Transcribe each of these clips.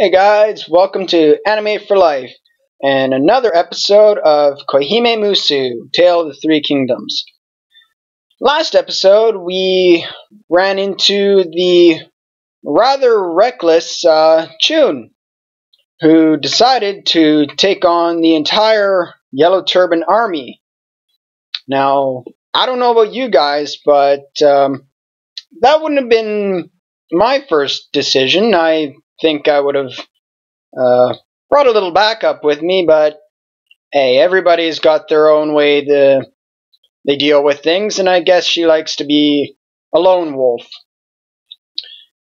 Hey guys, welcome to Anime for Life and another episode of Kohime Musu, Tale of the Three Kingdoms. Last episode, we ran into the rather reckless uh, Chun, who decided to take on the entire Yellow Turban army. Now, I don't know about you guys, but um, that wouldn't have been my first decision. I think I would have uh, brought a little backup with me, but hey, everybody's got their own way the they deal with things, and I guess she likes to be a lone wolf.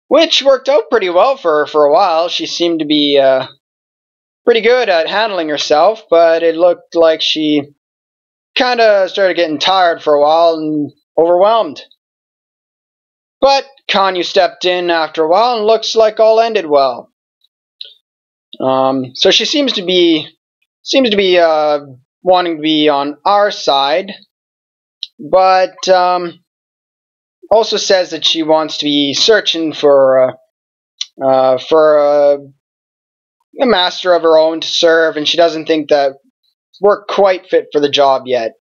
Which worked out pretty well for her for a while. She seemed to be uh, pretty good at handling herself, but it looked like she kind of started getting tired for a while and overwhelmed. But Kanyu stepped in after a while, and looks like all ended well. Um, so she seems to be seems to be uh, wanting to be on our side, but um, also says that she wants to be searching for uh, uh, for uh, a master of her own to serve, and she doesn't think that we're quite fit for the job yet.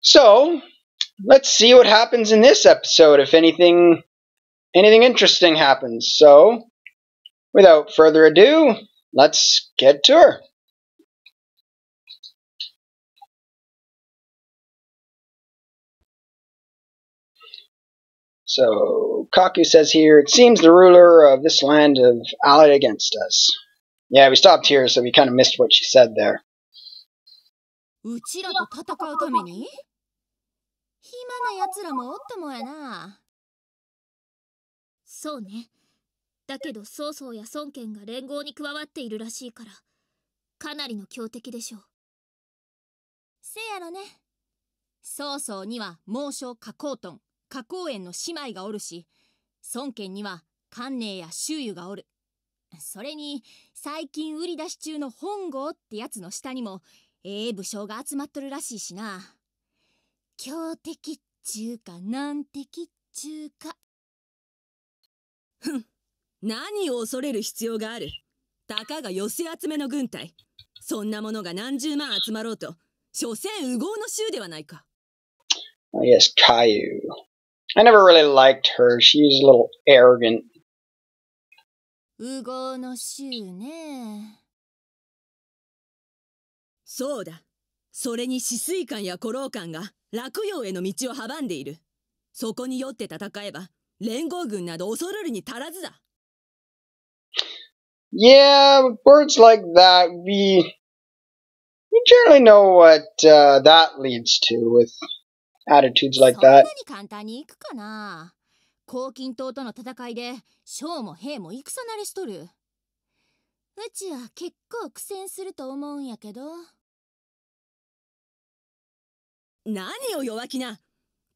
So let's see what happens in this episode if anything anything interesting happens. So, without further ado, let's get to her. So, Kaku says here, it seems the ruler of this land have allied against us. Yeah, we stopped here, so we kind of missed what she said there. なやつらもおっともやなそうねだけど曹操や孫権が連合に加わっているらしいからかなりの強敵でしょうせやろね曹操には猛将加工トン加工園の姉妹がおるし孫権には観寧や周囲がおるそれに最近売り出し中の本郷ってやつの下にもええ武将が集まっとるらしいしな強敵っちゅうか難敵っちゅうか。ふん、何を恐れる必要がある。たかが寄せ集めの軍隊。そんなものが何十万集まろうと、所詮烏合の衆ではないか。Yes, Caillou. I never really liked her. She's a little arrogant. 烏合の衆ね。そうだ。それに死水艦や古老艦が洛陽への道を阻んでいる。そこに酔って戦えば、連合軍など恐るるに足らずだ。Yeah, words like that, we, we generally know what、uh, that leads to with attitudes like that. んなに簡単にくかなとの戦いで、も兵も戦なりしとる。うちは結構苦戦すると思うんやけど。何を弱気な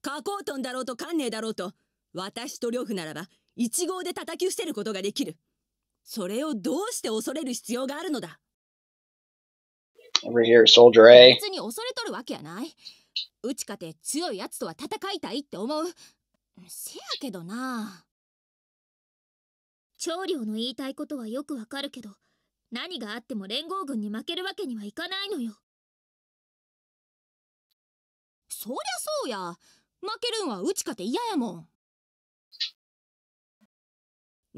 こうトンだろうとねえだろうと、私と呂布ならば、一号で叩き伏せることができる。それをどうして恐れる必要があるのだ Over here, Soldier A. 別に恐れとるわけやない。うちかて強いやつとは戦いたいって思う。せやけどな。長領の言いたいことはよくわかるけど、何があっても連合軍に負けるわけにはいかないのよ。そりゃそうや負けるんはうちかて嫌やもん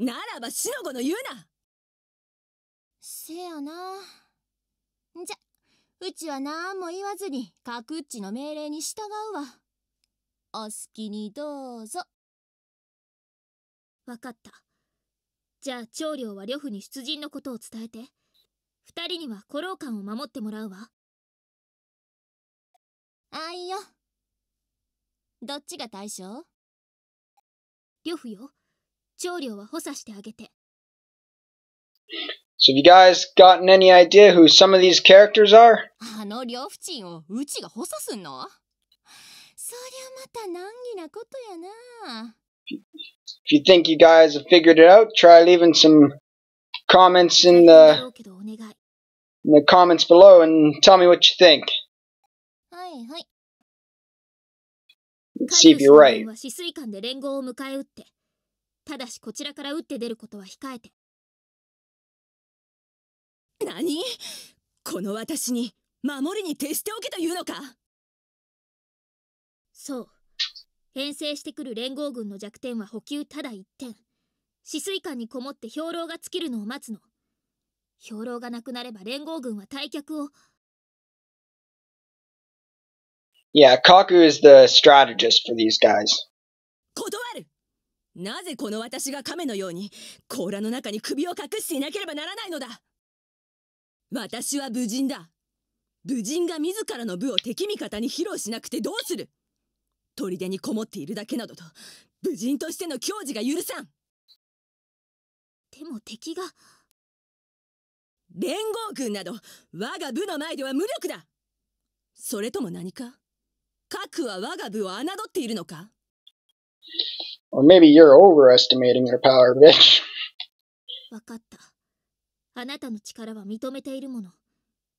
ならばしのごの言うなせやなじゃうちは何も言わずに各っちの命令に従うわお好きにどうぞ分かったじゃあ長領は呂布に出陣のことを伝えて二人には古老館を守ってもらうわあいよどっちが大将呂布よ長領は補佐してあげて So have you guys gotten any idea who some of these characters are? あの両夫人をうちが補佐すんのそりゃまた難儀なことやな。If you think you guys have figured it out, try leaving some comments in the, in the comments below and tell me what you think. はいはい。s e f you're right. は止水艦で連合を迎え撃って。ただしこちらから撃って出ることは控えて。何この私に守りに徹しておけというのかそう。編成してくる連合軍の弱点は補給ただ一点。止水艦にこもって兵糧が尽きるのを待つの。兵糧がなくなれば連合軍は退却を。Yeah, Kaku is the strategist for these guys. なぜこの私が亀のように甲羅の中に首を隠していなければならないのだ私は武人だ武人が自らの部を敵味方に披露しなくてどうする砦にこもっているだけなどと武人としての矜持が許さんでも敵が連合軍など我が部の前では無力だそれとも何か核は我が部を侮っているのか Well, maybe you're overestimating their power, bitch. わかった。あなたの力は認めているもの。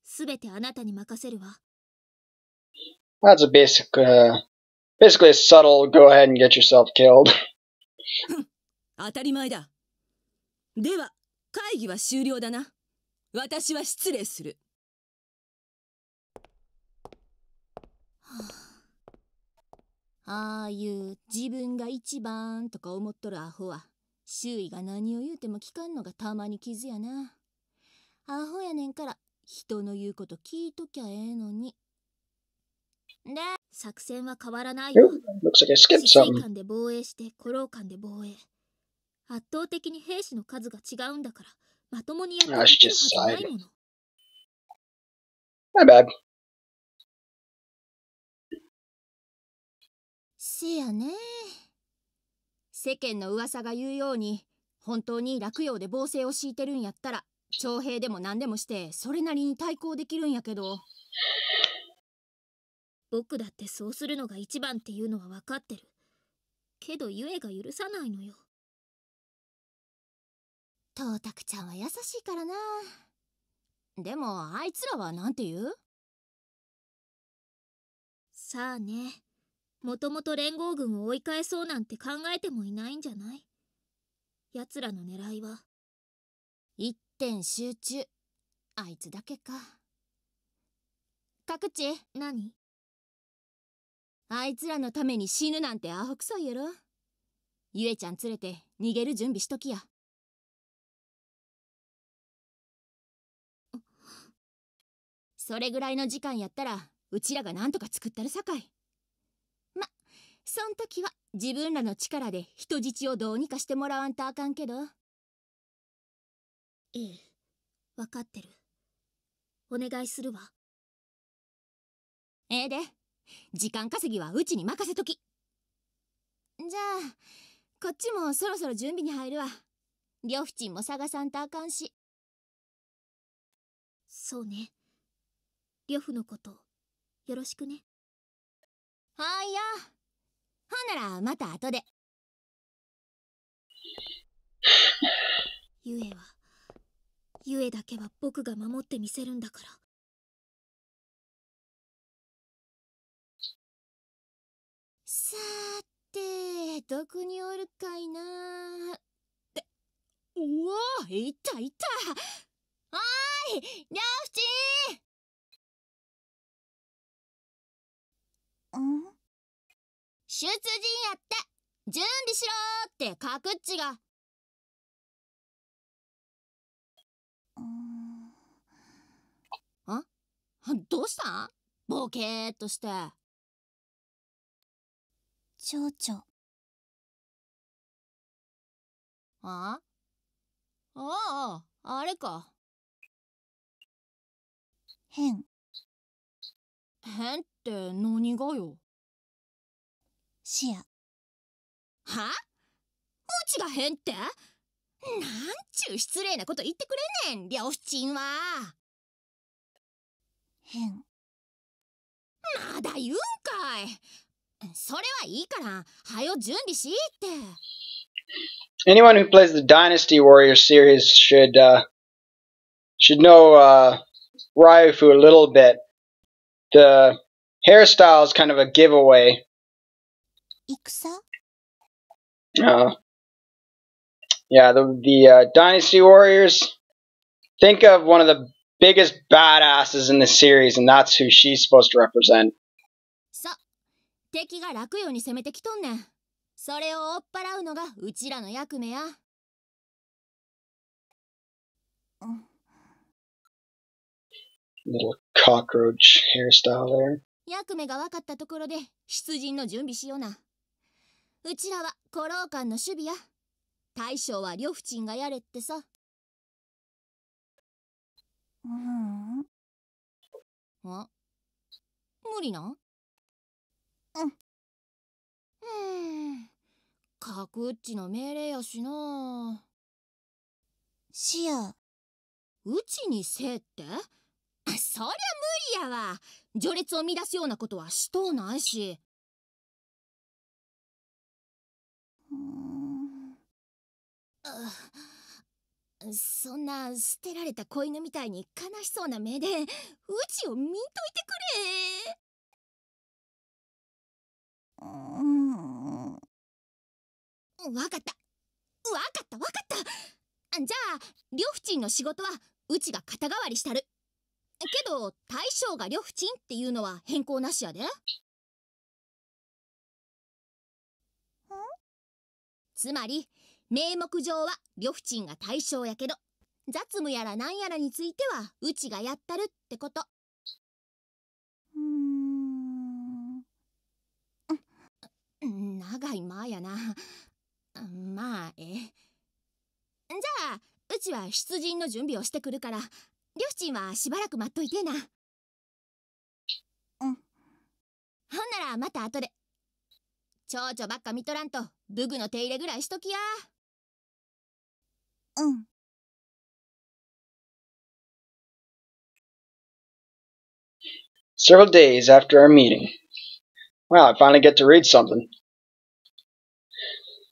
すべてあなたに任せるわ。That's a basic, uh, basically a subtle go ahead and get yourself killed. 当たり前だ。では、会議は終了だな。私は失礼する。ああいう自分が一番とか思っとるアホは周囲が何を言うても聞かんのがたまに傷やなアホやねんから人の言うこと聞いときゃええのにで作戦は変わらないよ Looks l で防衛して古老間で防衛圧倒的に兵士の数が違うんだからまともにやる That's はず just ない side. もの My bad. しいやね世間の噂が言うように本当に洛陽で防制を敷いてるんやったら徴兵でも何でもしてそれなりに対抗できるんやけど僕だってそうするのが一番っていうのは分かってるけどゆえが許さないのよとうたくちゃんは優しいからなでもあいつらは何て言うさあねもともと連合軍を追い返そうなんて考えてもいないんじゃない奴らの狙いは一点集中あいつだけか各地何あいつらのために死ぬなんてアホくそやろゆえちゃん連れて逃げる準備しときやそれぐらいの時間やったらうちらがなんとか作ったるさかいそん時は自分らの力で人質をどうにかしてもらわんとあかんけど。ええ、わかってる。お願いするわ。ええで、時間稼ぎはうちに任せとき。じゃあ、こっちもそろそろ準備に入るわ。両夫人も探さんとあかんし。そうね。両夫のこと、よろしくね。はいや。ほんならまた後でゆえはゆえだけは僕が守ってみせるんだからさーてどこにおるかいなっておわいたいたおーいラフチん手術陣やって準備しろーってカくっちが。んあどうしたボケーっとして。蝶々。あああ、あれか。変。変って何がよシアはうちが変ってなんちゅう失礼なこと言ってくれねん両親は変まだ言うんかいそれはいいからはよ準備しいって Anyone who plays the Dynasty Warriors series should uh, should know uh, Ryufu a little bit. The hairstyle is kind of a giveaway 戦 Uh, oh. yeah, the, the uh, Dynasty Warriors. Think of one of the biggest badasses in the series, and that's who she's supposed to represent. 敵が楽ように攻めてきとんねん。それを追っ払うのがうちらの役目や。Little cockroach hairstyle there. 役目が分かったところで出陣の準備しような。うちらは古老館の守備や大将は呂布鎮がやれってさうんあ無理なうんうん角っちの命令やしなしやうちにせえって そりゃ無理やわ序列を乱すようなことはしとうないしそんな捨てられた子犬みたいに悲しそうな目でうちを見んといてくれうん分かった分かった分かったじゃあふちんの仕事はうちが肩代わりしたるけど大将がふちんっていうのは変更なしやでつまり、名目上は呂布チが対象やけど、雑務やらなんやらについてはうちがやったるってこと。うーん。長い間やな。まあ、ええ。じゃあ、うちは出陣の準備をしてくるから、呂布チはしばらく待っといてな。うん。ほんならまた後で。蝶々ばっか見とらんと Several days after our meeting. Wow, I finally get to read something.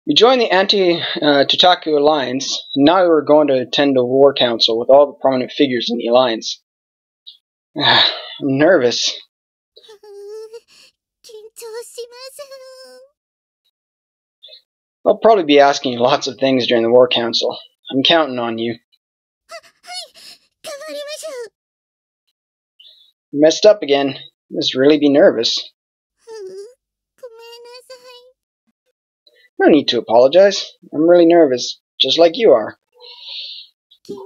We joined the anti-Tutaku alliance, and now we are going to attend a war council with all the prominent figures in the alliance. I'm nervous. I'll probably be asking you lots of things during the War Council. I'm counting on you. Messed up again. must really be nervous. No need to apologize. I'm really nervous, just like you are. It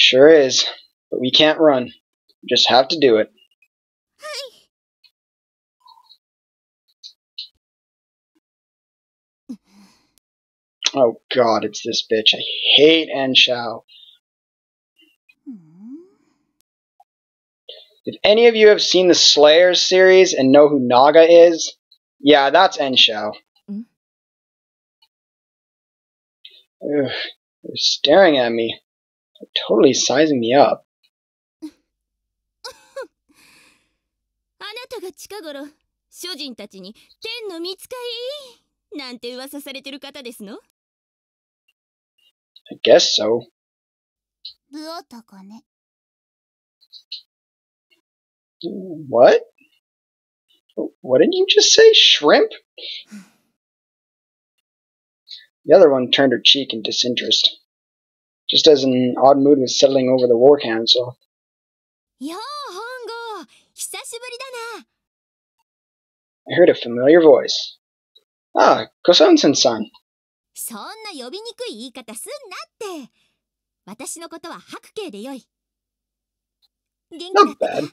sure is, but we can't run. We just have to do it. Oh god, it's this bitch. I hate Anne Shao. Hmm. If any of you have seen the Slayers series and know who Naga is, yeah, that's Ensho. Mm. Ugh, they're staring at me. They're totally sizing me up. あなたが近頃、諸人たちに天の見つかいなんて噂されてる方ですの I guess so. What? What did not you just say, shrimp? The other one turned her cheek in disinterest, just as an odd mood was settling over the war council. I heard a familiar voice. Ah, Koson-san. そんな呼びにくい言い方すんなって私のことは白慶でよい元気だった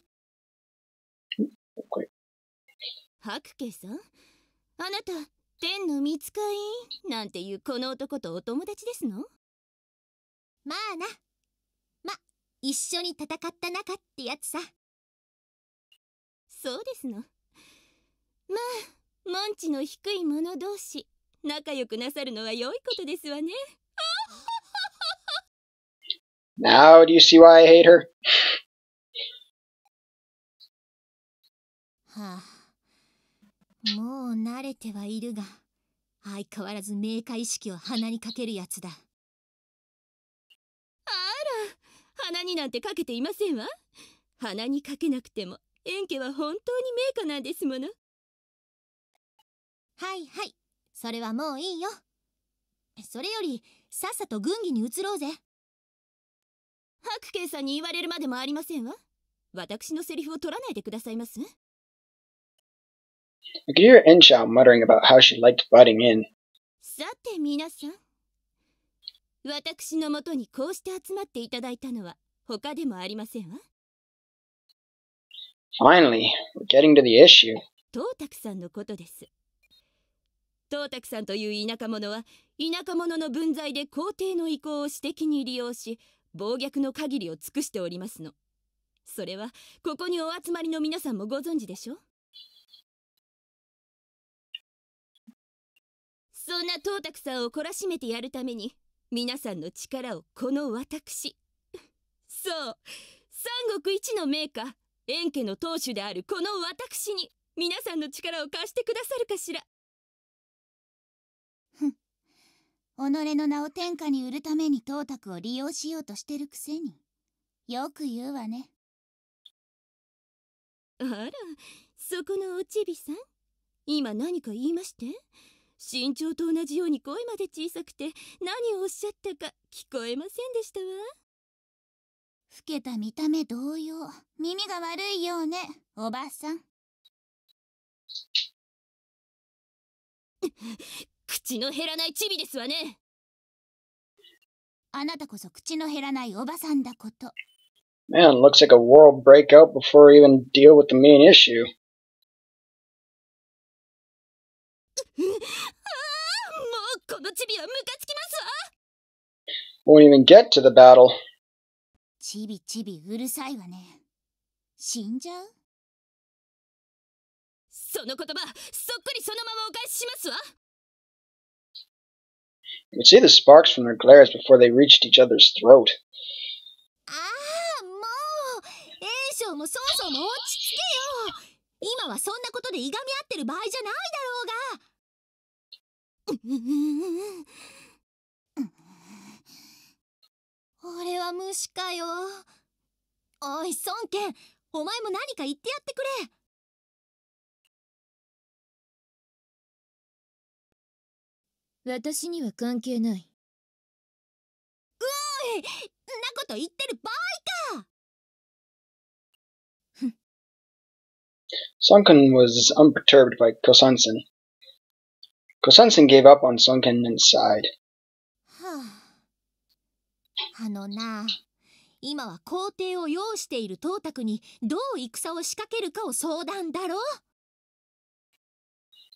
白慶さんあなた天の見使いなんていうこの男とお友達ですのまあなま一緒に戦った仲ってやつさそうですのまあ門地の低い者同士仲良くなさるのは良いことですわね。Now do you see why I hate her? はあ、もう慣れてはいるが、相変わらず明快意識を鼻にかけるやつだ。あら、鼻になんてかけていませんわ。鼻にかけなくても、エンケは本当に名家なんですもの。はいはい、それはもういいよそれよりさっさと軍議に移ろうぜ白慶さんに言われるまでもありませんわ私のセリフを取らないでくださいます I could e a r Enshao muttering about how she liked butting in. さて皆さん私のもとにこうして集まっていただいたのは他でもありませんわ Finally, we're getting to the issue. トータクさんのことです東卓さんという田舎者は、田舎者の分際で皇帝の意向を私的に利用し、暴虐の限りを尽くしておりますの。それは、ここにお集まりの皆さんもご存知でしょうそんな東卓さんを懲らしめてやるために、皆さんの力をこの私。そう、三国一の名家、円家の当主であるこの私に、皆さんの力を貸してくださるかしら。己の名を天下に売るために董卓を利用しようとしてるくせによく言うわねあらそこのおちびさん今何か言いまして身長と同じように声まで小さくて何をおっしゃったか聞こえませんでしたわ老けた見た目同様耳が悪いようねおばさん 口の減らないチビですわねあなたこそ口の減らないおばさんだこと Man, looks like a world breakout before we even deal with the main issue. Won't even get to the battle. チビチビうるさいわね。死んじゃうその言葉、そっくりそのままお返ししますわ。You could see the sparks from their glares before they reached each other's throat. ああ、もう炎章も曹操も落ち着けよ今はそんなことでいがみ合ってる場合じゃないだろうが俺は無視かよおい孫権お前も何か言ってやってくれ私には関係ない。うーんなこと言ってる場合か Sunken was unperturbed by Kosansen. Kosansen gave up on Sunken and sighed. あのな今は皇帝を擁している董卓にどう戦を仕掛けるかを相談だろう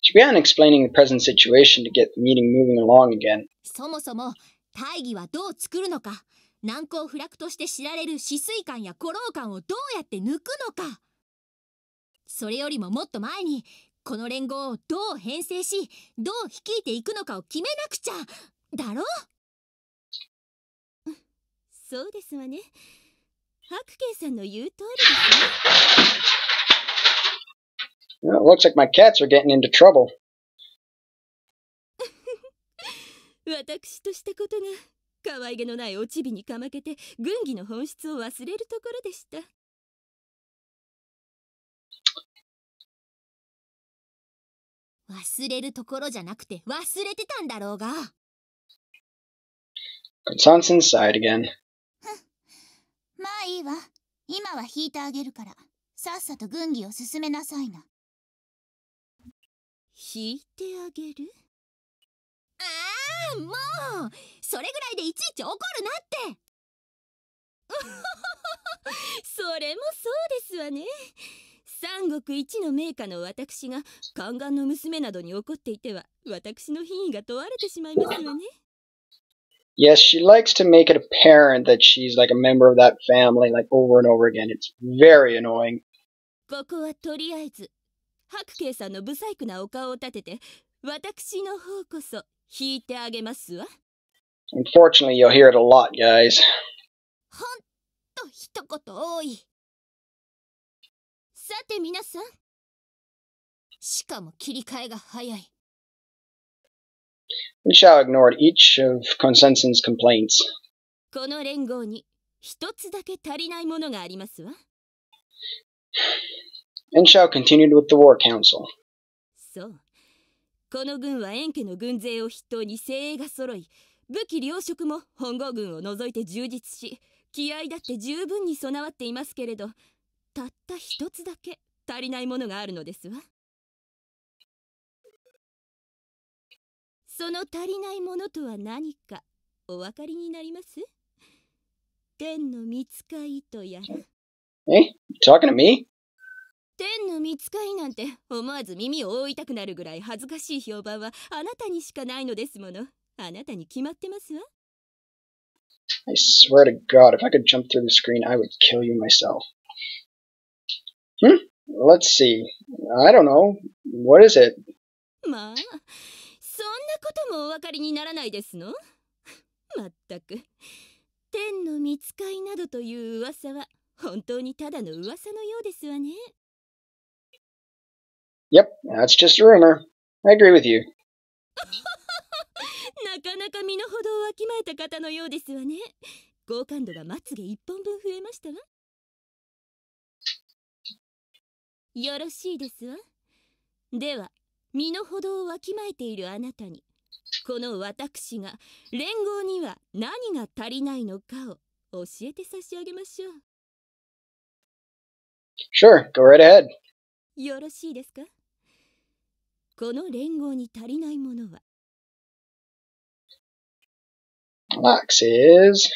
She began explaining the present situation to get the meeting moving along again. そもそも大義はどう作るのか難攻不落として知られる止水艦や古老艦をどうやって抜くのかそれよりももっと前にこの連合をどう編成しどう率いていくのかを決めなくちゃだろそうですわね白慶さんの言う通りですね Well, it looks like my cats are getting into trouble. 私としたことが可愛げのないおちびにかまけて軍議の本質を忘れるところでした。忘れるところじゃなくて忘れてたんだろうが。Conson's inside again. まあいいわ。今は引いてあげるから、さっさと軍議を進めなさいな。引いてあげるああもうそれぐらいでいちいち怒るなってそれもそうですわね三国一の名家の私が宦官の娘などに怒っていては私の品位が問われてしまいますわね Yes, she likes to make it apparent that she's like a member of that family, like over and over again. It's very annoying. ここはとりあえず白慶さんの不細工なお顔を立てて、私の方こそ引いてあげますわ。Unfortunately, you'll hear it a lot, guys. ほんと一言多い。さて皆さん。しかも切り替えが早い。We shall ignore each of Consensus' complaints. この連合に一つだけ足りないものがありますわ。n s h a continued with the War Council. そうこの軍は円家の軍勢を筆頭に精鋭が揃い武器糧食も本郷軍を除いて充実し気合だって十分に備わっていますけれどたった一つだけ足りないものがあるのですわその足りないものとは何かお分かりになります天の見つかいとやらえ talking to me? 天の見つかりなんて思わず耳を覆いたくなるぐらい恥ずかしい評判はあなたにしかないのですものあなたに決まってますわ I swear to God, if I could jump through the screen, I would kill you myself. Hmm? Let's see. I don't know. What is it? まあ、そんなこともお分かりにならないですの全く。天の見使いなどという噂は本当にただの噂のようですわね。Yep, that's just a rumor. I agree with you. なかなか身の程をわきまえた方のようですわね。好感度がまつげ一本分増えましたわ。よろしいですわ。では、身の程をわきまえているあなたに、この私が連合には何が足りないのかを教えて差し上げましょう。Sure, go right ahead. よろしいですかこの連合に足りないものは Max is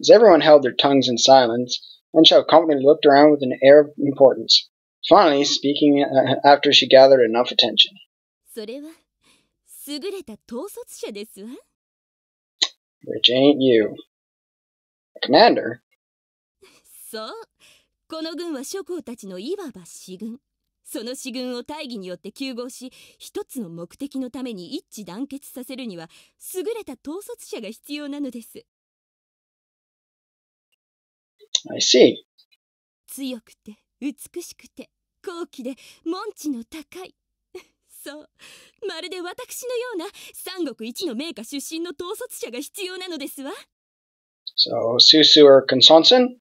As everyone held their tongues in silence, Michelle Company looked around with an air of importance, finally speaking uh, after she gathered enough attention. which ain't you. Commander? そうこの軍は諸侯たちのいわば死軍その死軍を大義によって休合し一つの目的のために一致団結させるには優れた統率者が必要なのです I see. 強くて美しくて高貴で門地の高い そうまるで私のような三国一の名家出身の統率者が必要なのですわ So, Susu or Consanson?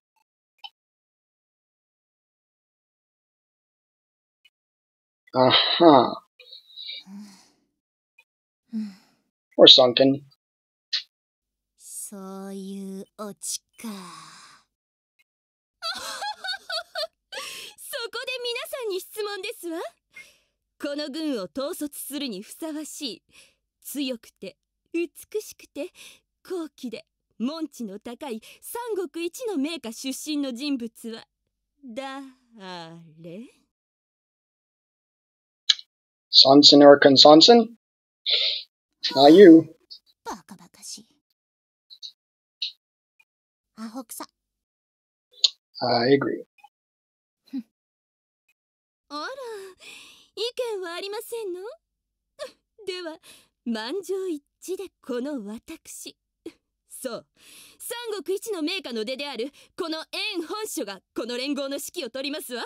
Aha. Or sunken. そういうオチか。そこで皆さんに質問ですわ。この軍を統率するにふさわしい、強くて、美しくて、高貴で、門地の高い三国一の名家出身の人物は、誰 Sanson or Consanson? Not you. ア I agree. あら、意見はありませんのでは、満場一致でこの私。そう三国一の名家の出であるこの縁本書がこの連合の指揮を取りますわ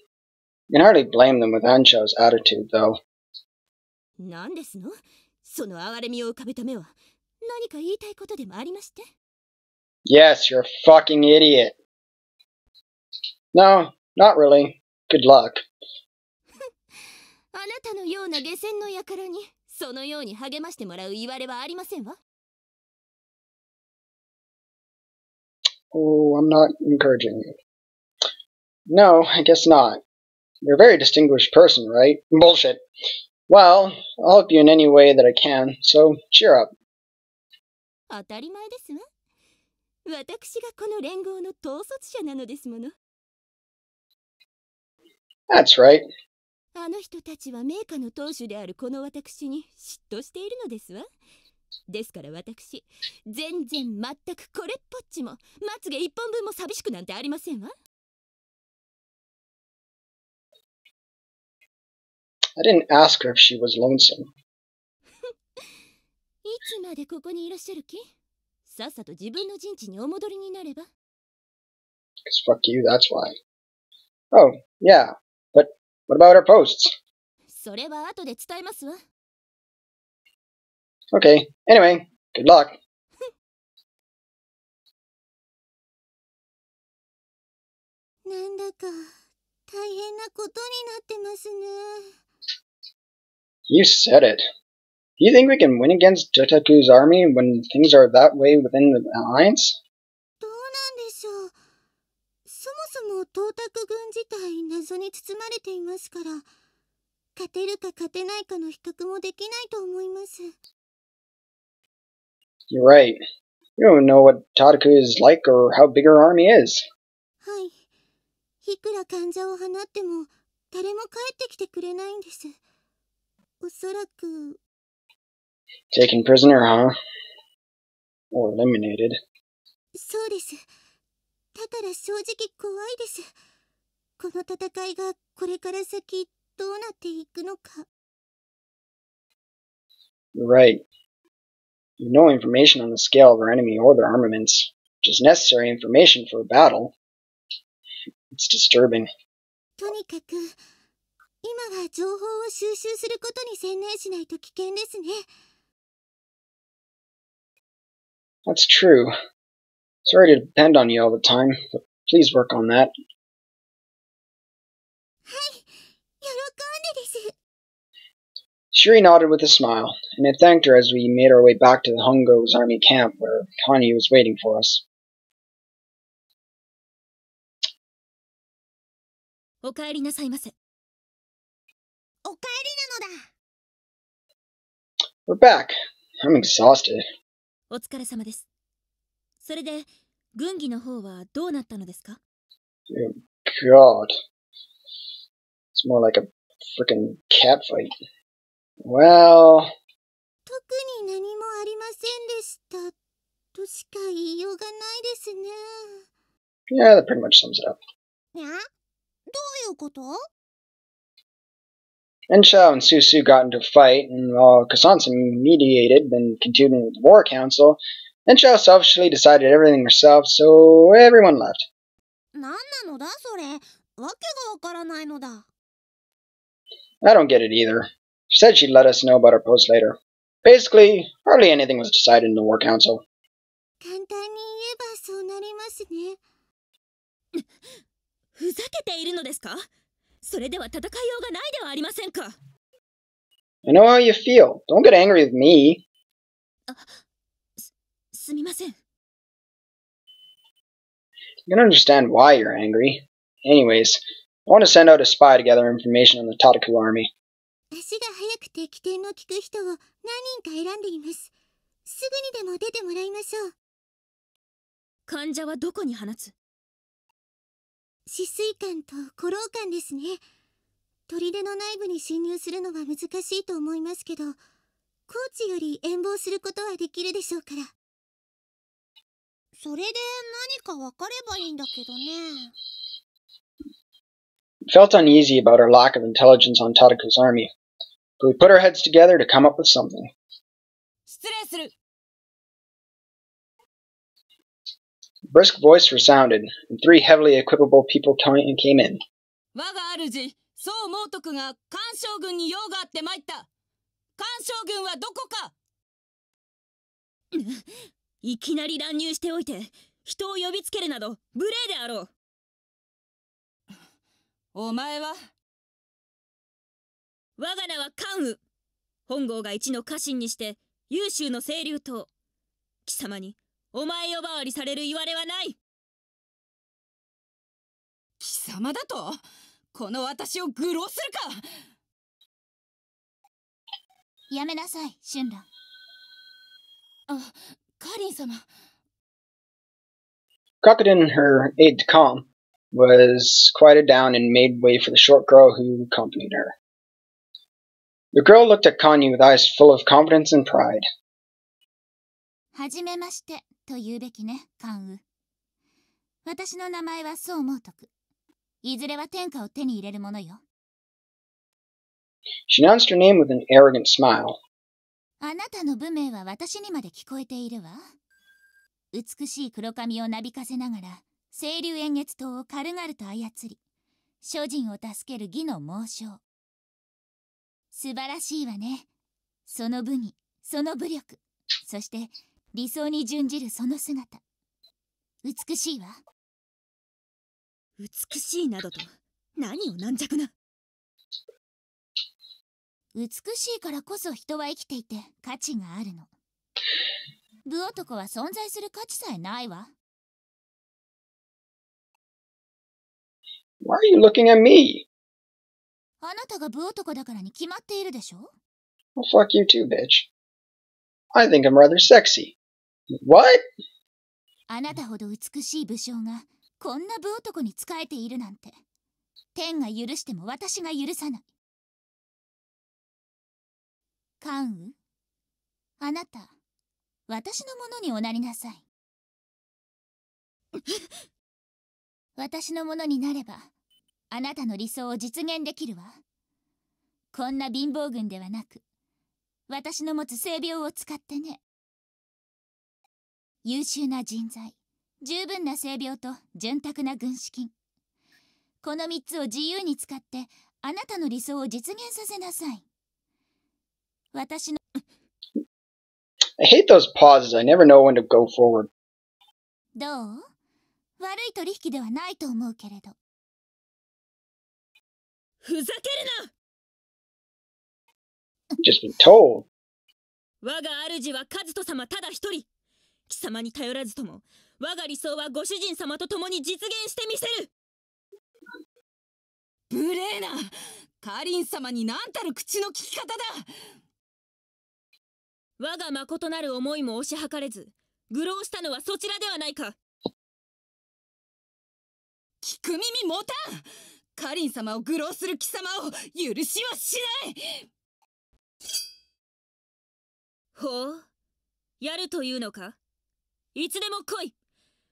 You can hardly blame them with Ancho's attitude, though. Yes, you're a fucking idiot. No, not really. Good luck. あなたのような下船の輩にそのように励ましてもらう言われはありませんわ。Oh, I'm not encouraging you. No, I guess not. You're a very distinguished person, right? Bullshit. Well, I'll help you in any way that I can, so cheer up. 当たり前ですわ。私がこの連合の統率者なのですもの。That's right. あの人たちは名家の当主であるこの私に嫉妬しているのですわ。ですから私、全然全くこれっぽっちも、まつげ一本分も寂しくなんてありませんわ。I didn't ask her if she was lonesome. Because fuck you, that's why. Oh, yeah. But what about our posts? Okay. Anyway, good luck. You said it. Do you think we can win against Jotaku's army when things are that way within the alliance? you You're right. You don't know what Tadaku is like or how big her army is. はい。いくら患者を放っても誰も帰ってきてくれないんです。Taken prisoner, huh? Or eliminated. そうです。だから正直怖いです。この戦いがこれから先どうなっていくのか。Right. You've no information on the scale of our enemy or their armaments, which is necessary information for a battle. It's disturbing. 今は情報を収集することに専念しないと危険ですね。That's true. Sorry to depend on you all the time, but please work on that. はい、喜んでです。Shuri nodded with a smile, and I thanked her as we made our way back to the Hongo's army camp where Connie was waiting for us. お帰りなさいませ。We're back. I'm exhausted. お疲れ様です。それで、軍議の方はどうなったのですか God. It's more like a freaking catfight. Well... 特に何もありませんでした。としか言いようがないですね。Yeah, that pretty much sums it up. ねどういうこと Enshiao and Susu got into a fight, and while uh, Kasansan mediated and continued with the war council, Enshiao selfishly decided everything herself, so everyone left. I don't get it either. She said she'd let us know about her post later. Basically, hardly anything was decided in the war council. それでは戦いようがないではありませんか I know how you feel. Don't get angry with me. あ、す、すみません。You can understand why you're angry. Anyways, I want to send out a spy to gather information on the Tataku army. 足が速くて起点の利く人を何人か選んでいます。すぐにでも出てもらいましょう。患者はどこに放つ止水管と古老管ですね砦の内部に侵入するのは難しいと思いますけどコーより遠望することはできるでしょうからそれで何か分かればいいんだけどね Felt uneasy about o u r lack of intelligence on t a d a k a s army, but we put our heads together to come up with something. 失礼する brisk voice resounded, and three heavily equipable people came in. が宋毛徳が将軍に用があって参った。関将軍はどこかいきなり乱入しておいて、人を呼びつけるなど無礼であろう。お前は我が名は関羽。本郷が一の家臣にして、優秀の清流党。貴様にお前呼ばわりされるいわれはない貴様だとこの私を愚弄するかやめなさい春蘭あカーリン様 c r o c o d i l and her aide to c a l m was quieted down and made way for the short girl who accompanied her. The girl looked at Kanye with eyes full of confidence and pride. はじめましてと言うべきね関羽私の名前はそう思うとくいずれは天下を手に入れるものよ She announced her name with an arrogant smile. あなたの武名は私にまで聞こえているわ。美しい黒髪をなびかせながら、清流円月刀を軽々と操り、諸人を助ける義の猛将。素晴らしいわね。その武に、その武力、そして理想に準じるその姿美しいわ美しいなどと何を軟弱な美しいからこそ人は生きていて価値があるの部男は存在する価値さえないわ Why are you looking at me? あなたが部男だからに決まっているでしょ Well, fuck you too, bitch. I think I'm rather sexy. What? あなたほど美しい武将がこんな武男に仕えているなんて天が許しても私が許さない関羽あなた私のものにおなりなさい私のものになればあなたの理想を実現できるわこんな貧乏軍ではなく私の持つ性病を使ってね優秀な人材十分な性病と潤沢な軍資金この3つを自由に使ってあなたの理想を実現させなさい私の I hate those pauses. I never know when to go forward. どう悪い取引ではないと思うけれど。ふざけるな Just been told. 我が主は和人ト様ただ一人。貴様に頼らずとも我が理想はご主人様と共に実現してみせる無礼なカリン様に何たる口の利き方だ我がまことなる思いも推し量れず愚弄したのはそちらではないか聞く耳持たんカリン様を愚弄する貴様を許しはしないほうやるというのかいつでも来い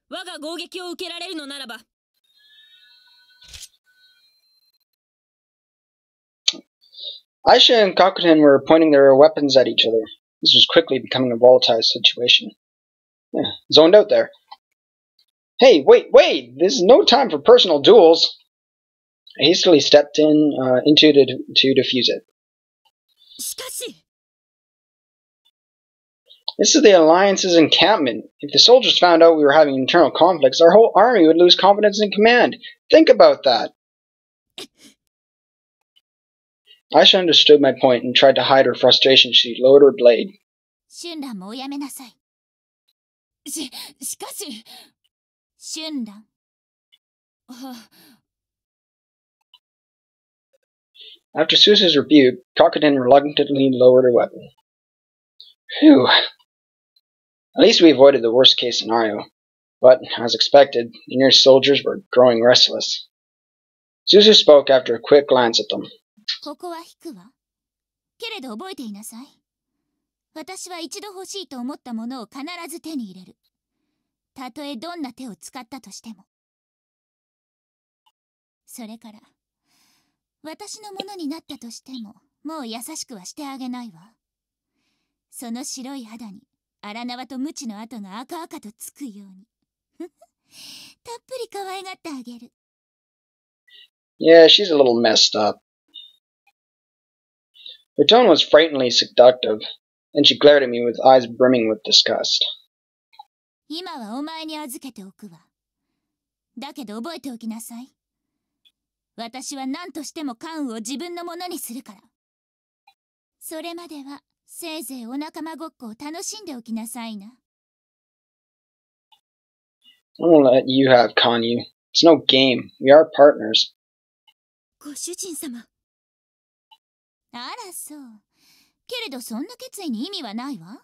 我が攻撃を受けられるのならば Aisha and Kakutan were pointing their weapons at each other. This was quickly becoming a volatile situation. Yeah, zoned out there. Hey, wait, wait! This is no time for personal duels! I hastily stepped in uh, into to, to defuse it. This is the Alliance's encampment. If the soldiers found out we were having internal conflicts, our whole army would lose confidence in command. Think about that. Aisha understood my point and tried to hide her frustration. She lowered her blade. After Susa's rebuke, Kakadin reluctantly lowered her weapon. Phew, At least we avoided the worst case scenario, but as expected, the nearest soldiers were growing restless. z u z u spoke after a quick glance at them. ここは引くわ。けれど覚えていなさい。私は一度欲しいと思ったものを必ず手に入れる。たとえどんな手を使ったとしても。それから、私のものになったとしても、もう優しくはしてあげないわ。その白い肌に荒縄と無知の跡が赤々とつくように。たっぷり可愛がってあげる。Yeah, she's a little messed up. Her tone was frighteningly seductive, and she glared at me with eyes brimming with disgust. 今はお前に預けておくわ。だけど覚えておきなさい。私は何としても関羽を自分のものにするから。それまではせいぜいお仲間ごっこを楽しんでおきなさいな。I won't let you have n y u It's no game. We are partners. ご主人様。あらそう。けれどそんな決意に意味はないわ。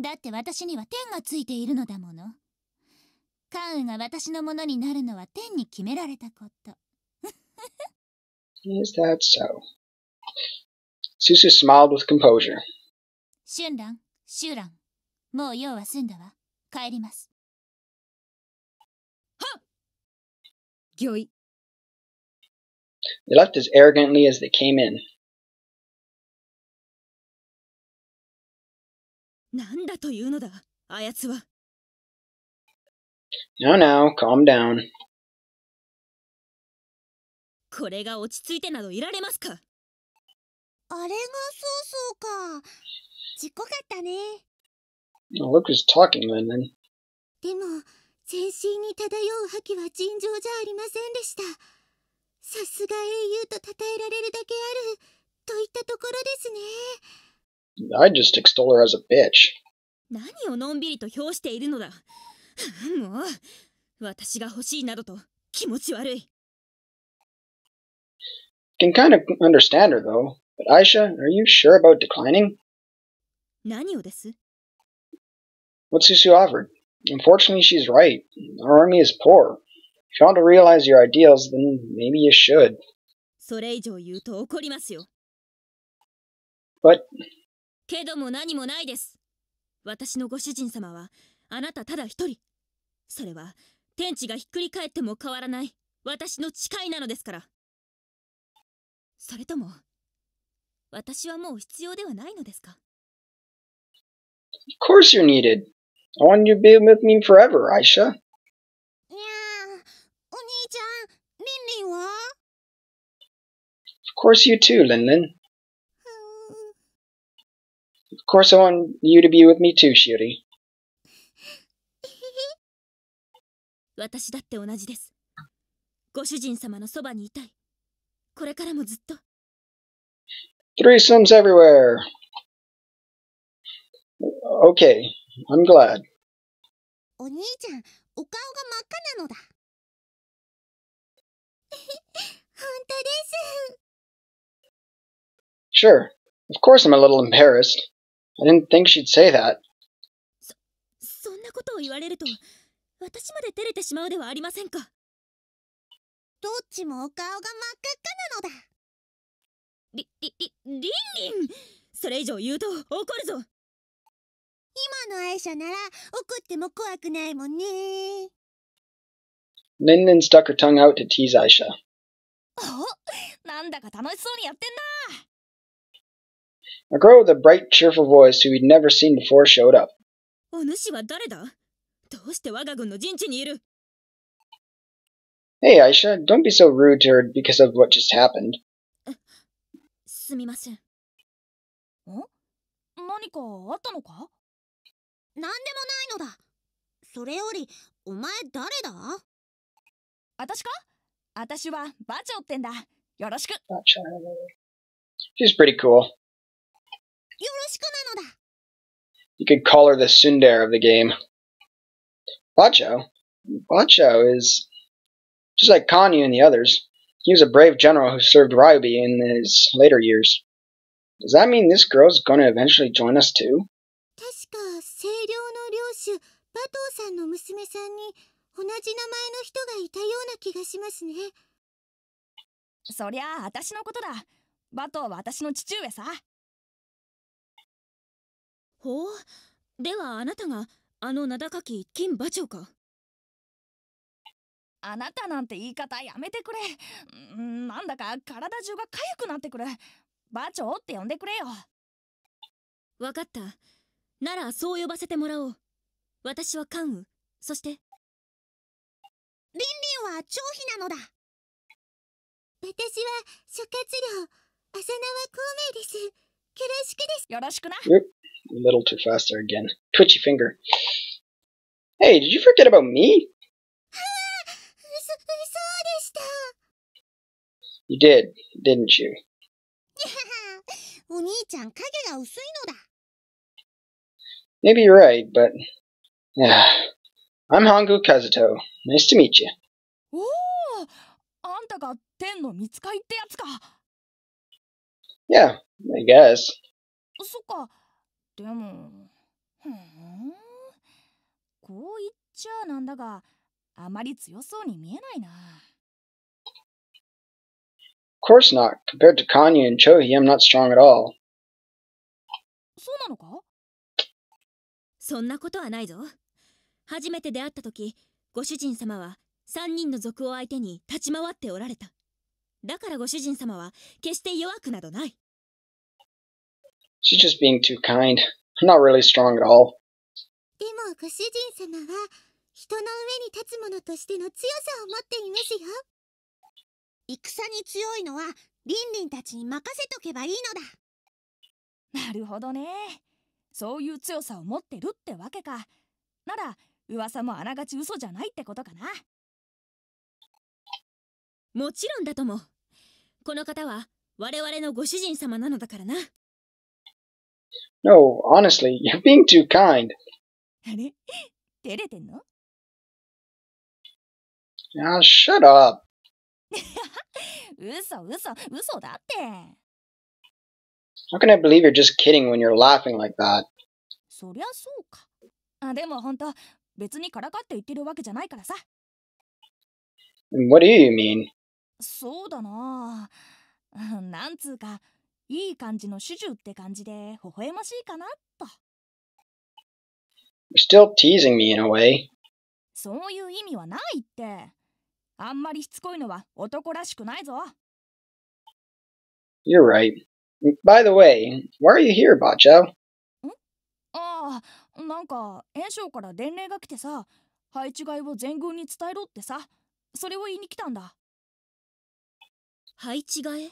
だって私には天がついているのだもの。関羽が私のものになるのは天に決められたこと。Is that so? Susu smiled with composure. They left as arrogantly as they came in. なんだというのだ、あやつは。Now, now, calm down. あれがそうそうか。ちっこかったね。Well, just extol her as a bitch. 何をのんびりと評しているのだ。もう、私が欲しいなどと気持ち悪い。Can kind of understand her though. But Aisha, are you sure about declining? 何をです What Susu offered. Unfortunately, she's right. Our army is poor. If you want to realize your ideals, then maybe you should. それ以上言うと怒りますよ。But けども何もないです。私のご主人様は、あなたただ一人。それは、天地がひっくり返っても変わらない、私の誓いなのですから。それとも、私はもう必要ではないのですか Of course you're needed. I want you to be with me forever, Aisha. Of course you too, Lin Lin. Of course I want you to be with me too, Shiri. 私だって同じです。ご主人様のそばにいたい。これからもずっと。Threesomes everywhere. Okay, I'm glad. Sure, Of course I'm a little embarrassed. I didn't think she'd say that. そ、そんなことを言われると、私まで照れてしまうではありませんか。どっちもお顔が真っ赤っかなのだ。り、り、り、りんりんそれ以上言うと怒るぞ今の愛車なら怒っても怖くないもんね。Lin Lin stuck her tongue out to tease Aisha. おなんだか楽しそうにやってんな A girl with a bright, cheerful voice who he'd never seen before showed up. お主は誰だどうして我が軍の陣地にいる Hey Aisha, don't be so rude to her because of what just happened. すみませんん何かあったのか何でもないのだそれよりお前誰だ私か私はバチョってんだよろしく She's pretty cool よろしくなのだ You could call her the Sundar of the game バチョ h o b a c is just like k a n y e and the others He was a brave general who served Ryubi in his later years. Does that mean this girl's going to eventually join us too? バトーさんの娘さんに同じ名前の人がいたような気がしますねそりゃあ私のことだバトーは私の父上さほうではあなたがあの名高き金馬長かあなたなんて言い方やめてくれ。なんだか体中が痒くなってくる。馬長って呼んでくれよ。わかった。ならそう呼ばせてもらおう。私は関羽、そして。リンリンは張飛なのだ。私は諸葛亮、浅縄孔明です。よろしくです。よろしくな。p A little too fast there again. Twitchy finger. Hey, did you forget about me? You did, didn't you? お兄ちゃん影が薄いのだ。Maybe you're right, but yeah. I'm Hongu Kazuto. Nice to meet you. Oh, yeah, I guess. そっか。でも、ふん。こう言っちゃなんだが。あまり強そうに見えないな。Of course not. Compared to Kanye and Chohi, I'm not strong at all. そうなのかそんなことはないぞ。初めて出会った時、ご主人様は3人の族を相手に立ち回っておられた。だからご主人様は決して弱くなどない。She's just being too kind. I'm not really strong at all. でもご主人様は人の上に立つ者としての強さを持っていますよ戦に強いのはリンリンたちに任せとけばいいのだなるほどねそういう強さを持ってるってわけかなら噂もあながち嘘じゃないってことかなもちろんだともこの方は我々のご主人様なのだからな No, honestly, you're being too kind. あれ照れてんの Now shut up. How can I believe you're just kidding when you're laughing like that? What do you mean? そうだな。なんつうか、いい感じの主従って感じで微笑ましいかなと。You're still teasing me in a way. そういう意味はないって。あんまりしつこいのは男らしくないぞ。You're right. By the way, why are you here, Bacho? ああ、なんか、炎章から伝令が来てさ、配置換えを全軍に伝えろってさ、それを言いに来たんだ。配置換え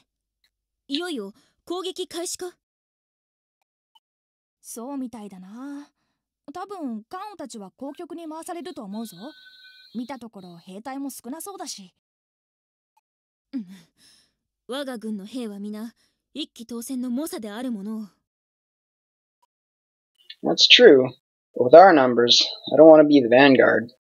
いよいよ攻撃開始かそうみたいだな。多分、カオンたちは公局に回されると思うぞ。見たところ兵隊も少なそうだし、うん、我が軍の兵は皆一騎当選の猛者であるものを That's true. But with our numbers, I don't want to be the vanguard.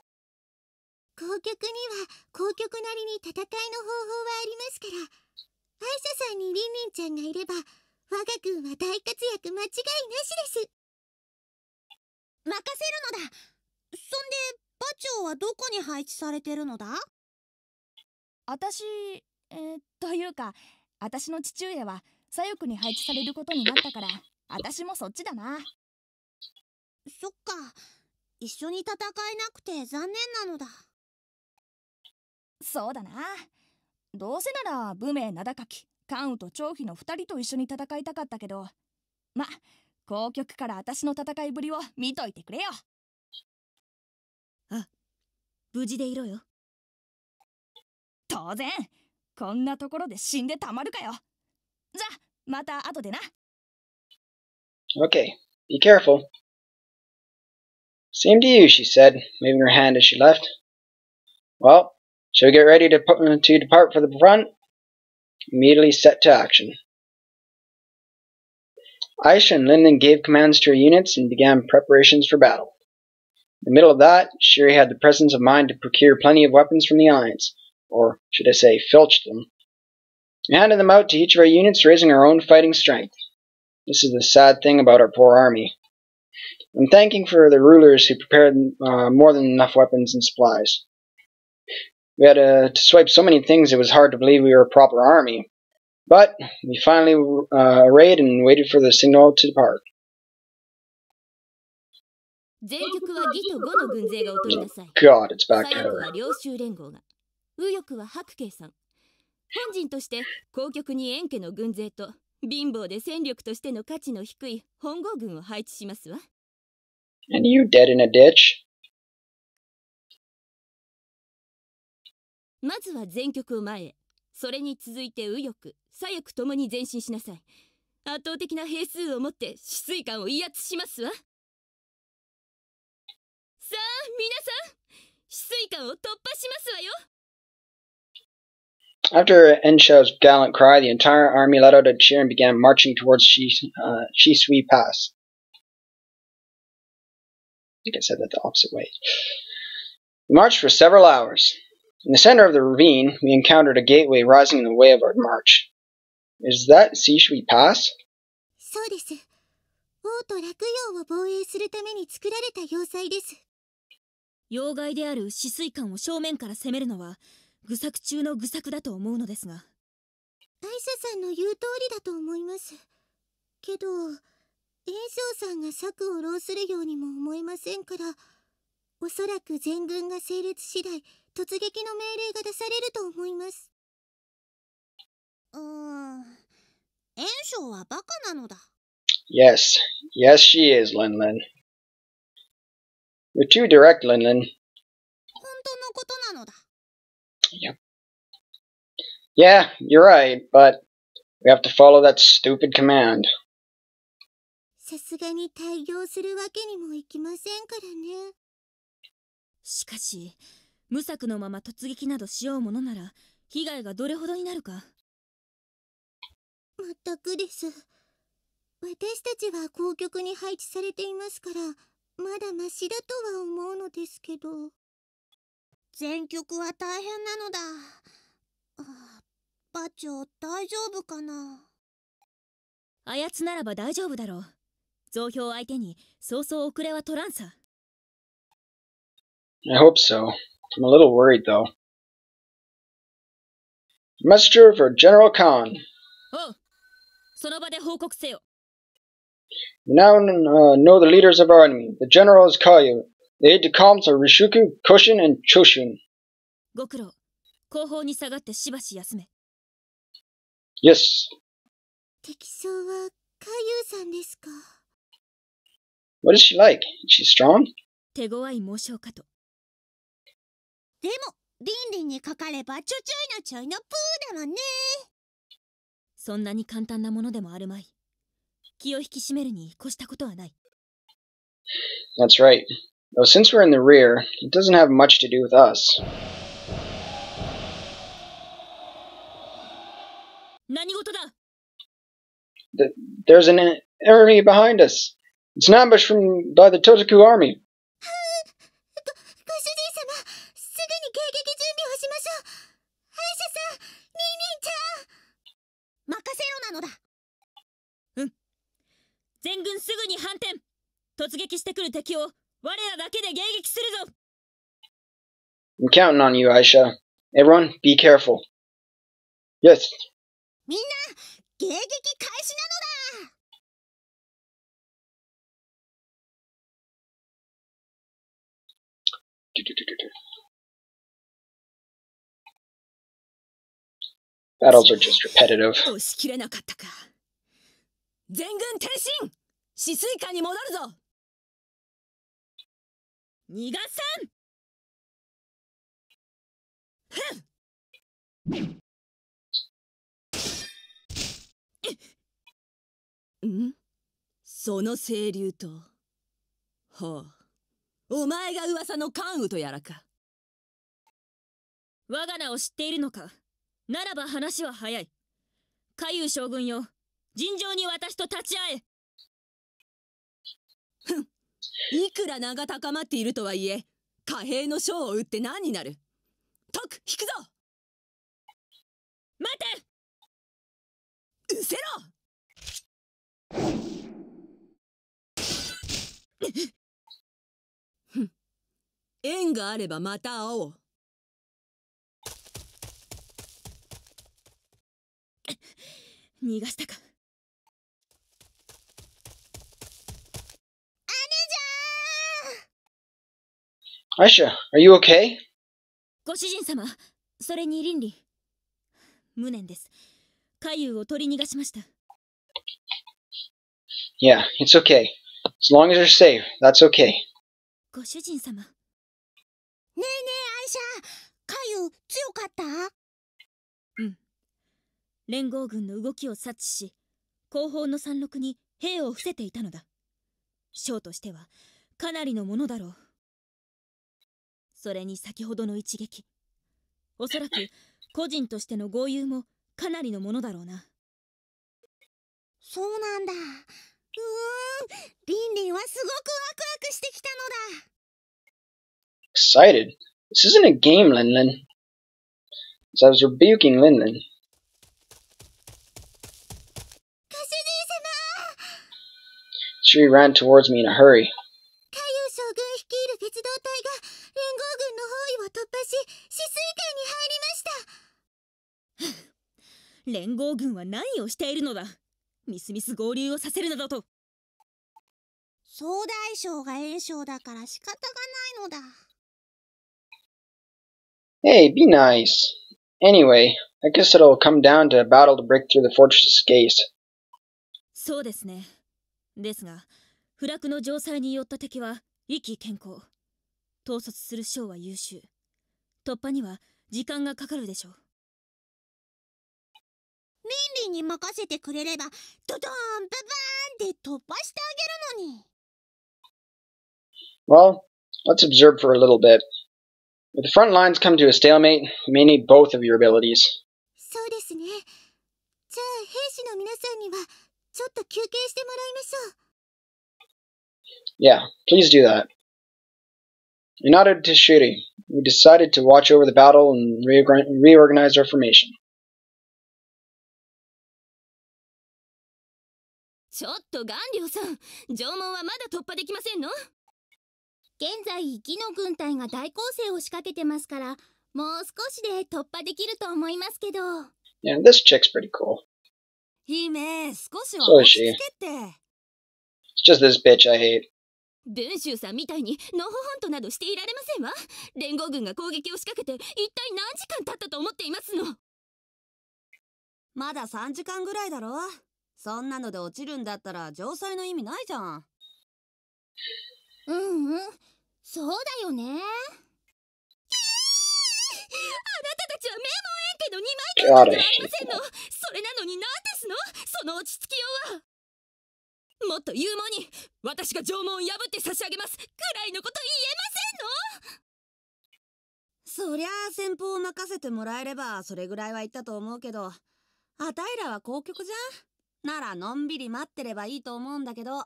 公局には公局なりに戦いの方法はありますから、歯医者さんにリンリンちゃんがいれば、我が軍は大活躍間違いなしです。任せるのだ。そんで、長はどこに配置されてるのだ私、えー、というか私の父上は左翼に配置されることになったから私もそっちだなそっか一緒に戦えなくて残念なのだそうだなどうせなら武名名高き関羽と張飛の2人と一緒に戦いたかったけどま皇公局から私の戦いぶりを見といてくれよ無事でいろよ当然こんなところで死んでたまるかよじゃあまた後でな Okay, be careful. Same to you, she said, waving her hand as she left. Well, she'll get ready to, put uh, to depart for the front. Immediately set to action. Aisha and Linden gave commands to her units and began preparations for battle. In the middle of that, Shiri had the presence of mind to procure plenty of weapons from the Alliance, or should I say, filched them, and handed them out to each of our units, raising our own fighting strength. This is the sad thing about our poor army. I'm thanking for the rulers who prepared uh, more than enough weapons and supplies. We had uh, to swipe so many things it was hard to believe we were a proper army. But we finally uh, arrayed and waited for the signal to depart. 全局は義と語の軍勢が劣りなさい。g o は領州連合が。右翼は白慶さん。本人として公局に円家の軍勢と貧乏で戦力としての価値の低い本郷軍を配置しますわ。And you dead in a ditch? まずは全局を前へ。それに続いて右翼、左翼ともに前進しなさい。圧倒的な兵数をもって止水艦を威圧しますわ。After Ensho's gallant cry, the entire army let out a cheer and began marching towards Shisui uh, Pass. I think I said that the opposite way. We marched for several hours. In the center of the ravine, we encountered a gateway rising in the way of our march. Is that Shisui Pass? そうです。王と落葉を防衛するために作られた要塞です。妖怪である止水艦を正面から攻めるのは愚策中の愚策だと思うのですが大社さんの言う通りだと思いますけど炎章さんが策を浪するようにも思えませんからおそらく全軍が整列次第突撃の命令が出されると思いますうーん炎章はバカなのだ Yes, yes she is, Lin Lin You're too direct, Lin Lin. 本当のことなのだ。Yep. Yeah, you're right, but we have to follow that stupid command. さすがにするわけにもいきませんからね。しかし、無策のまま突撃などしようものなら、被害がどれほどになるか。まったくです。私たちは公局に配置されていますから、まだマシだとは思うのですけど全曲は大変なのだあ馬長大丈夫かなあやつならば大丈夫だろう増票相手にそうそう遅れは取らんさ I hope so. I'm a little worried though. Messenger for General Khan. おう、その場で報告せよ。now uh, know the leaders of our enemy. The general s Kayu. The aide de camps are Rishuku, Koshin, and Choshun. ご苦労。後方に下がってしばし休め。Yes. 敵将はさんですか What is she like? Is she strong? 手強い猛将かと。でも、リンリンにかかればちょちょいのちょいのプーだもんね。そんなに簡単なものでもあるまい。That's right. Though since we're in the rear, it doesn't have much to do with us. the, There's an enemy behind us. It's an ambush from by the Totoku army. ぐに反転突撃してくる敵を我らだけで迎撃するぞ I'm counting on you, Aisha. Everyone, be careful. Yes. みんな、迎撃開始なのだ Battles are just repetitive. 押し切れなかったか。全軍転進止水艦に戻るぞ逃がさんふんんその清流と。ほう。お前が噂の関羽とやらか。我が名を知っているのか。ならば話は早い。海遊将軍よ、尋常に私と立ち会え。いくら名が高まっているとはいえ貨幣の章を売って何になるく引くぞ待てうせろ縁があればまた会おう逃がしたか a シ s a r e you okay? ご主人様、それに倫り。無念です。海遊を取り逃がしました。Yeah, it's okay. As long as you're safe, that's okay. ご主人様。ねえねえ、アイシャ、海遊強かったうん。連合軍の動きを察知し、後方の山麓に兵を伏せていたのだ。将としては、かなりのものだろう。それに先ほどの一撃おそらく個人としての豪遊もかなりのものだろうなそうなんだうーんリンリンはすごくワクワクしてきたのだ Excited? This isn't a game, Lin Lin. So I was rebuking Lin Lin. 主人様 She ran towards me in a hurry. 連合軍は何をしているのだみすみす合流をさせるなどと総大将が栄将だから仕方がないのだ。Hey, be nice. Anyway, I guess it'll come down to a battle to break through the fortress's gates. そうですね。ですが、不落の城塞によった敵は、意気健康。統率する将は優秀。突破には時間がかかるでしょう。に任せてくれればドドンブブーンって突破してあげるのに。Well, let's observe for a little bit. If the front lines come to a stalemate, you may need both of your abilities. そうですね。じゃあ兵士の皆さんにはちょっと休憩してもらいましょう。Yeah, please do that. In order to Shuri, we decided to watch over the battle and reorganize our formation. ちょっと顔料さん縄文はまだ突破できませんの現在生きの軍隊が大攻勢を仕掛けてますからもう少しで突破できると思いますけど Yeah, this chick's pretty cool. 姫、少しは落ち着けて。It's just this bitch I hate. 文集さんみたいにのホホントなどしていられませんわ。連合軍が攻撃を仕掛けて一体何時間経ったと思っていますのまだ3時間ぐらいだろうそんなので落ちるんだったら城塞の意味ないじゃんうんうんそうだよねあなたたちは名門円家の2枚だけじゃありませんのそれなのに何ですのその落ち着きようはもっと言う猛に私が縄文を破って差し上げますくらいのこと言えませんのそりゃあ先方を任せてもらえればそれぐらいは言ったと思うけどあたいらは公曲じゃんならのんびり待ってればいいと思うんだけど。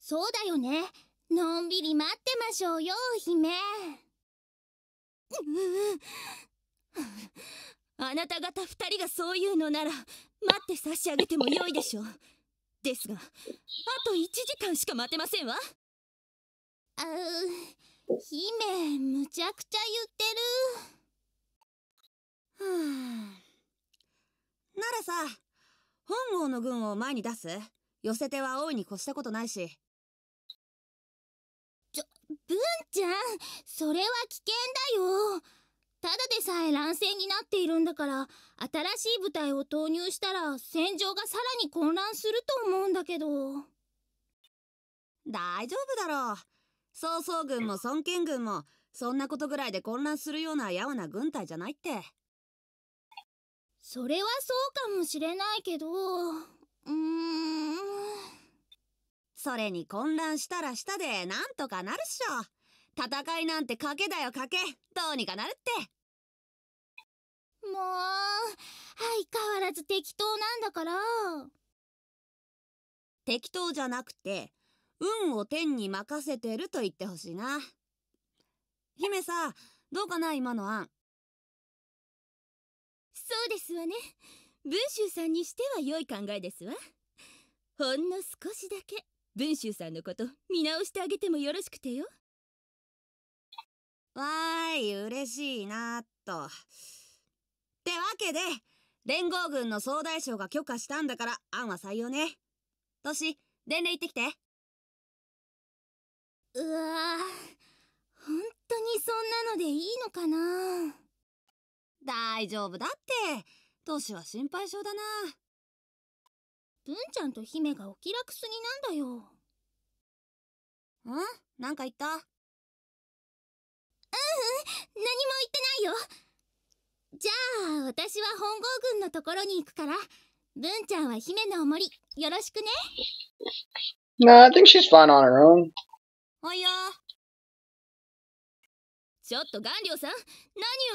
そうだよね。のんびり待ってましょうよ、姫。あなた方二人がそういうのなら、待って差し上げてもよいでしょう。ですが、あと1時間しか待てませんわ。あう、姫、むちゃくちゃ言ってる。はならさ、本郷の軍を前に出す寄せ手は大いに越したことないし。ちょ、文ちゃんそれは危険だよただでさえ乱戦になっているんだから、新しい部隊を投入したら戦場がさらに混乱すると思うんだけど。大丈夫だろう。曹操軍も孫権軍も、そんなことぐらいで混乱するようなやわな軍隊じゃないって。それはそうかもしれないけど、うーん。それに混乱したらしたでなんとかなるっしょ。戦いなんて賭けだよ賭け。どうにかなるって。もう、相変わらず適当なんだから。適当じゃなくて、運を天に任せてると言ってほしいな。姫さ、どうかな今の案。そうですわね文集さんにしては良い考えですわほんの少しだけ文集さんのこと見直してあげてもよろしくてよわーい嬉しいなっとってわけで連合軍の総大将が許可したんだからアンは採用ねトシ伝令行ってきてうわー本当にそんなのでいいのかな大丈夫だって。トシは心配性だな。文ちゃんと姫がお気楽すぎなんだよ。んなんか言ったううん、何も言ってないよ。じゃあ、私は本郷軍のところに行くから、文ちゃんは姫のお守り、よろしくね。Nah, I think she's fine on her own. おいよ。ちょっと顔料さん何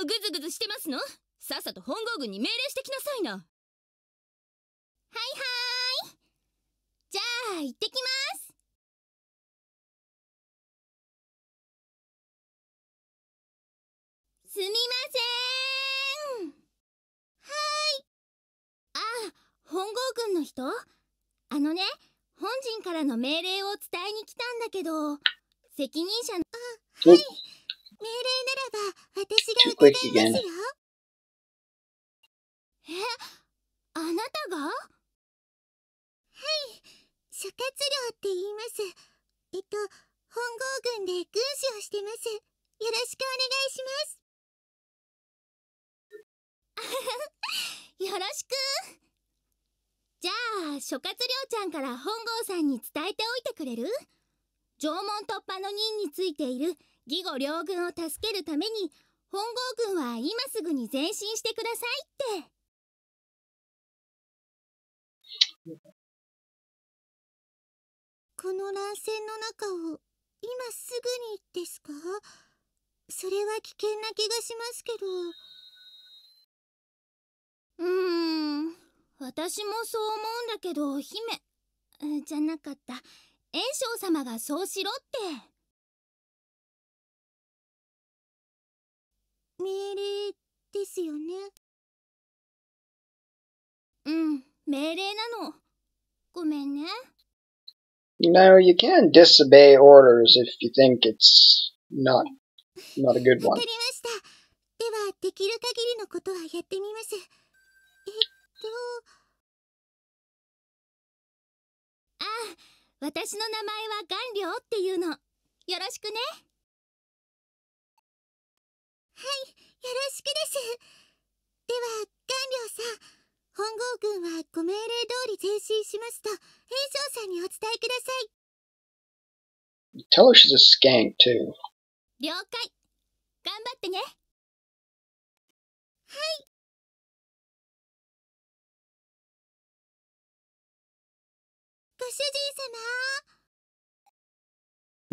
をグズグズしてますのさっさと本郷軍に命令してきなさいなはいはいじゃあ行ってきますすみませーんはいあ本郷軍の人あのね本人からの命令を伝えに来たんだけど責任者のあはい命令ならば私が伺いますよえあなたがはい諸葛亮って言いますえっと本郷軍で軍師をしてますよろしくお願いします よろしくじゃあ諸葛亮ちゃんから本郷さんに伝えておいてくれる縄文突破の任についている義後両軍を助けるために本郷軍は今すぐに前進してくださいってこの乱戦の中を今すぐにですかそれは危険な気がしますけどうーん私もそう思うんだけど姫じゃなかった炎章様がそうしろって。命令ですよねうん命令なのごめんね You know, you can disobey orders if you think it's not not a good one. ではできる限りのことはやってみますえっとああ私の名前は顔料っていうのよろしくねはいよろしくですでは官僚さん本郷軍はご命令通り前進しますと兵長さんにお伝えください Tell her she's a skank too. 了解頑張ってねはいご主人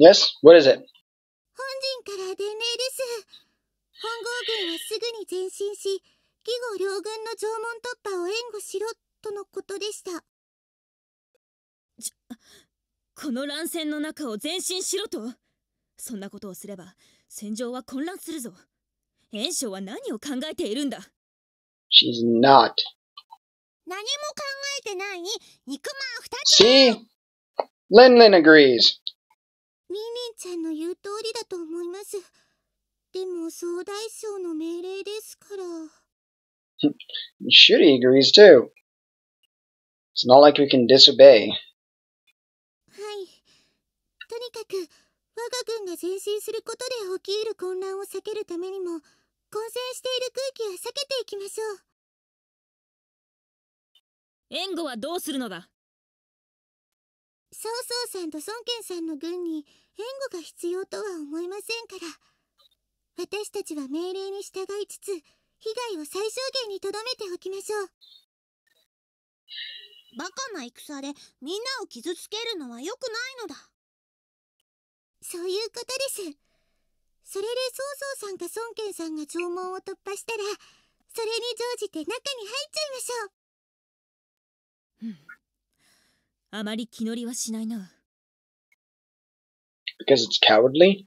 様 Yes, what is it? 本人から伝令です本郷軍はすぐに前進し義後両軍の縄文突破を援護しろとのことでしたこの乱戦の中を前進しろとそんなことをすれば戦場は混乱するぞ炎章は何を考えているんだ She's not 何も考えてない肉まん二つ See? Lin Lin agrees リンリンちゃんの言う通りだと思いますでも総大将の命令ですから。Shuri agrees too. It's not like we can disobey. はい。とにかく、我が軍が前進することで起きる混乱を避けるためにも、混戦している空気は避けていきましょう。援護はどうするのだ曹操さんと孫権さんの軍に援護が必要とは思いませんから。私たちは命令に従いつつ被害を最小限にとどめておきましょうバカな戦でみんなを傷つけるのは良くないのだそういうことですそれで曹操さんか孫権さんが弔問を突破したらそれに乗じて中に入っちゃいましょう、あまり気乗りはしないな Because it's cowardly?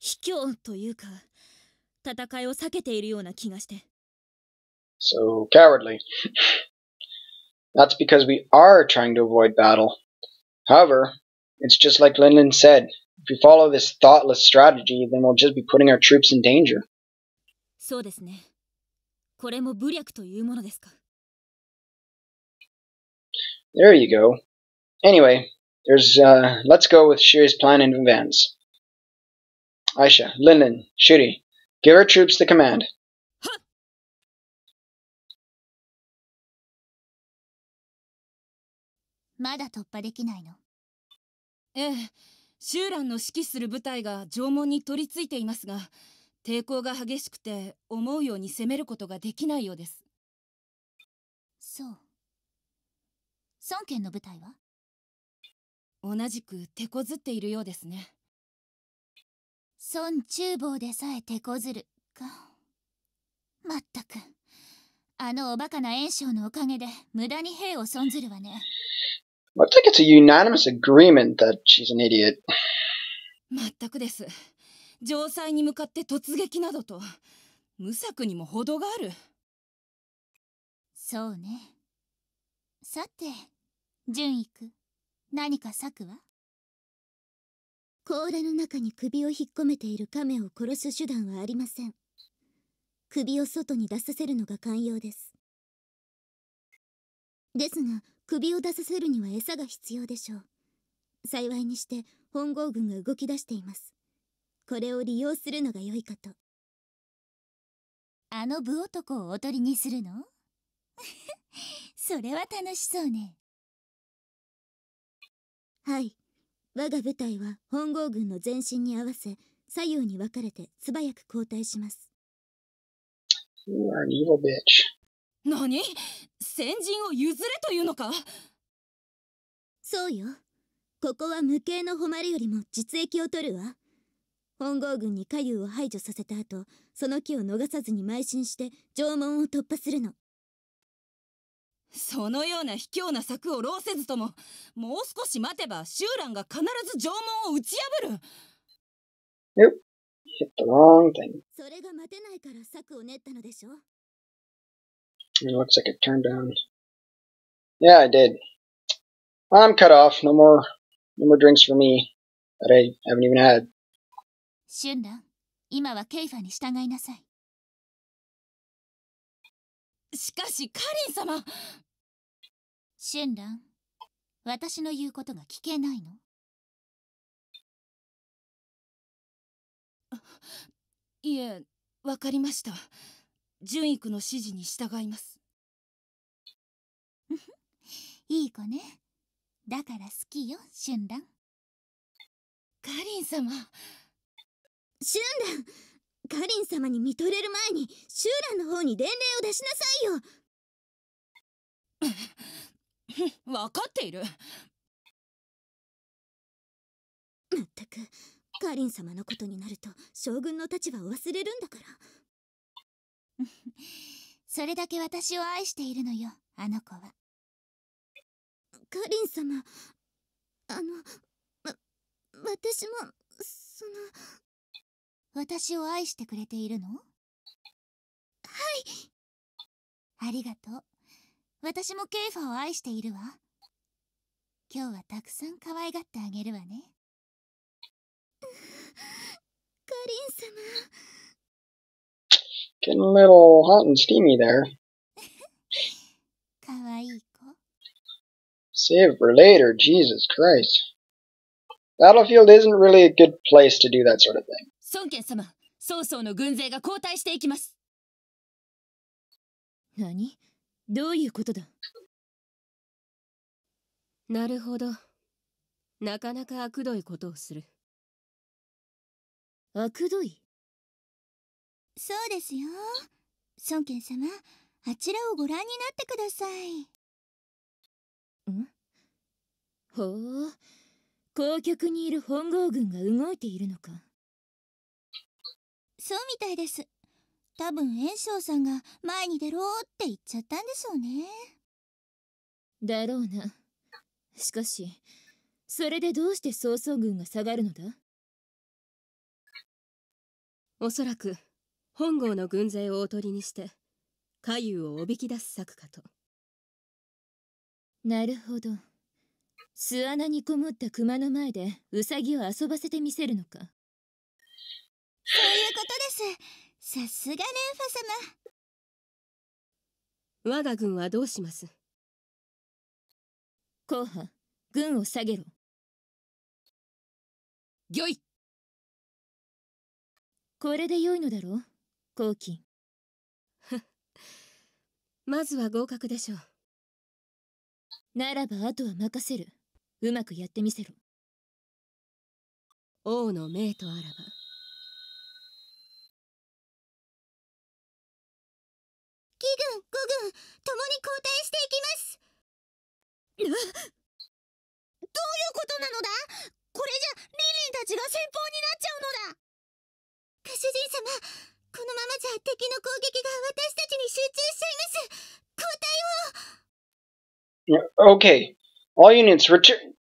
卑怯というか So cowardly. That's because we are trying to avoid battle. However, it's just like Lindlin said. If we follow this thoughtless strategy, then we'll just be putting our troops in danger. そうですね。これも武略というものですか。There you go. Anyway, there's uh, let's go with Shiri's plan in advance. Aisha, Lindlin, Shiri, Give our troops the command. Eh, シューランの指揮する部隊が縄文に取り付いていますが抵抗が激しくて思うように攻めることができないようですそう孫権の部隊は同じく手こずっているようですね孫厨房でさえ手こずるかまったくあのおバカな炎章のおかげで無駄に兵を損ずるわね Looks like it's a unanimous agreement that she's an idiot まったくです城塞に向かって突撃などと無策にも程があるそうねさて純育何か策は甲羅の中に首を引っ込めている亀を殺す手段はありません首を外に出させるのが寛容ですですが首を出させるには餌が必要でしょう幸いにして本郷軍が動き出していますこれを利用するのが良いかとあの部男をおとりにするの それは楽しそうねはい我が部隊は本郷軍の前進に合わせ左右に分かれて素早く交代します何先陣を譲れというのかそうよここは無形の誉れよりも実益を取るわ本郷軍に下流を排除させた後その木を逃さずに邁進して城門を突破するのそのような卑怯な策を浪せずとも、もう少し待てば、シューランが必ず縄文を打ち破る。っ、なーみたいな。それが待てないから策を練ったのでしょ It looks like it turned down. Yeah, I did. I'm cut off. No more, no more drinks for me that I haven't even had. シュンラン、今はケイファに従いなさい。しかしカリン様春蘭私の言うことが聞けないのいえわかりました純育の指示に従いますいい子ねだから好きよ春蘭カリン様春蘭カリン様に見とれる前にシューランの方に伝令を出しなさいよ分 かっているまったくカリン様のことになると将軍の立場を忘れるんだから それだけ私を愛しているのよあの子はカリン様あの、わ私もその。私を愛してくれているのはいありがとう私もケイファを愛しているわ今日はたくさん可愛がってあげるわねカリン様 Getting a little hot and steamy there. Save for later, Jesus Christ. Battlefield isn't really a good place to do that sort of thing. 孫権様曹操の軍勢が後退していきます何どういうことだなるほどなかなかあくどいことをするあくどいそうですよ孫権様あちらをご覧になってくださいんほう、公局にいる本郷軍が動いているのかそうみたいです多分炎章さんが前に出ろって言っちゃったんでしょうねだろうなしかしそれでどうして曹操軍が下がるのだおそらく本郷の軍勢をおとりにして華雄をおびき出す策かとなるほど巣穴にこもった熊の前でウサギを遊ばせてみせるのかいうことですさすがレンファ様我が軍はどうします後派軍を下げろ御意これで良いのだろう黄金 まずは合格でしょうならばあとは任せるうまくやってみせろ王の命とあらば軍、5軍、共に交代していきます。どういうことなのだこれじゃ、リンリンたちが先方になっちゃうのだご主人様、このままじゃ敵の攻撃が私たちに集中しちゃいます。交代を Okay. All units return.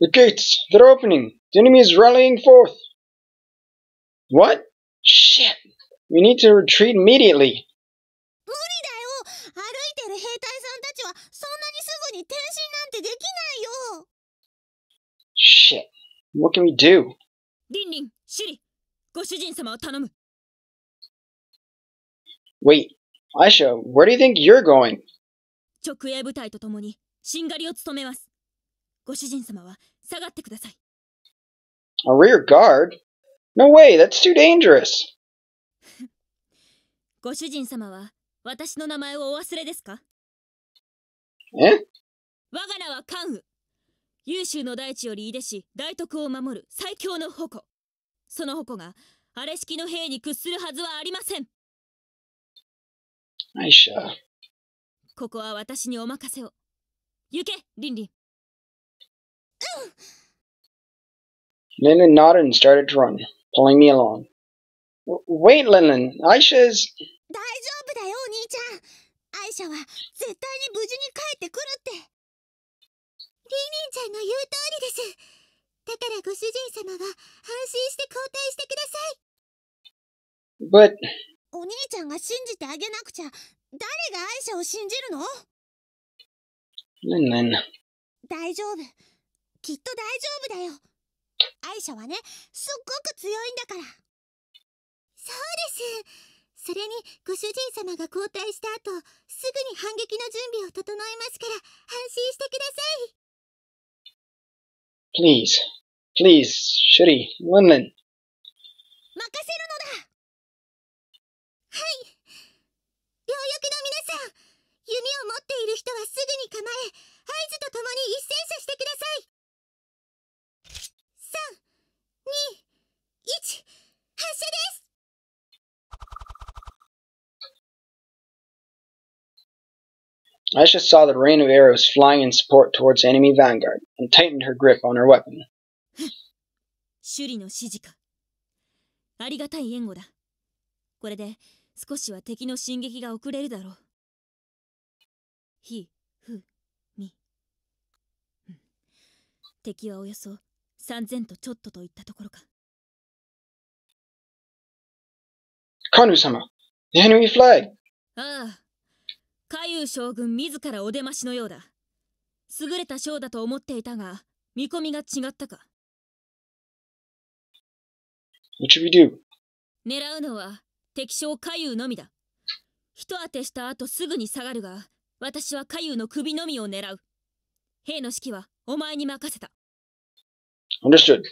The gates, they're opening. The enemy is rallying forth. What? Shit. We need to retreat immediately. Shit! What can we do? Wait, Aisha, where do you think you're going? A rear guard? No way, that's too dangerous. ご主人様は私の名前をお忘れですかえ我が名は関羽優秀の大地より出し大徳を守る最強の矛その矛が荒れ式の兵に屈するはずはありませんよいしょここは私にお任せを行けリンリンん h i n t h Nodden started to run, pulling me along. Wait, Lennon. Aisha's. 大丈夫だよ、お兄ちゃん。アイシャは絶対に無事に帰ってくるって。リンリンちゃんの言う通りです。だからご主人様は安心して交代してください。But お兄ちゃんが信じてあげなくちゃ誰がアイシャを信じるのなんなん大丈夫きっと大丈夫だよアイシャはねすっごく強いんだからそうですそれにご主人様が交代した後すぐに反撃の準備を整えますから安心してください Please, please, Shuri, women. 任せるのだはい両翼の皆さん弓を持っている人はすぐに構え合図と共に一斉車してください321発射です I just saw the rain of arrows flying in support towards enemy vanguard and tightened her grip on her weapon. shizuka, ありがたい言語だ。これで少しは敵の進撃が遅れるだろう。ひ、ふ、み。敵はおよそ三千とちょっとといったところか。Kanu-sama, hmm. the enemy flag! Ah, 下遊将軍自らお出ましのようだ優れた将だと思っていたが見込みが違ったか狙うのは敵将下遊のみだ一当てした後すぐに下がるが私は下遊の首のみを狙う兵の指揮はお前に任せた Understood.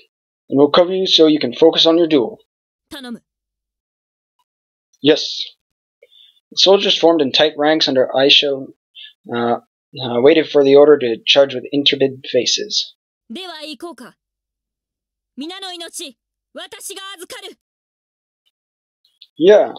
And we'll cover you so you can focus on your duel. 頼む。Yes. Soldiers formed in tight ranks under Aisho uh, uh, waited for the order to charge with intrepid faces. では行こうか。皆の命、私が預かる。Yeah.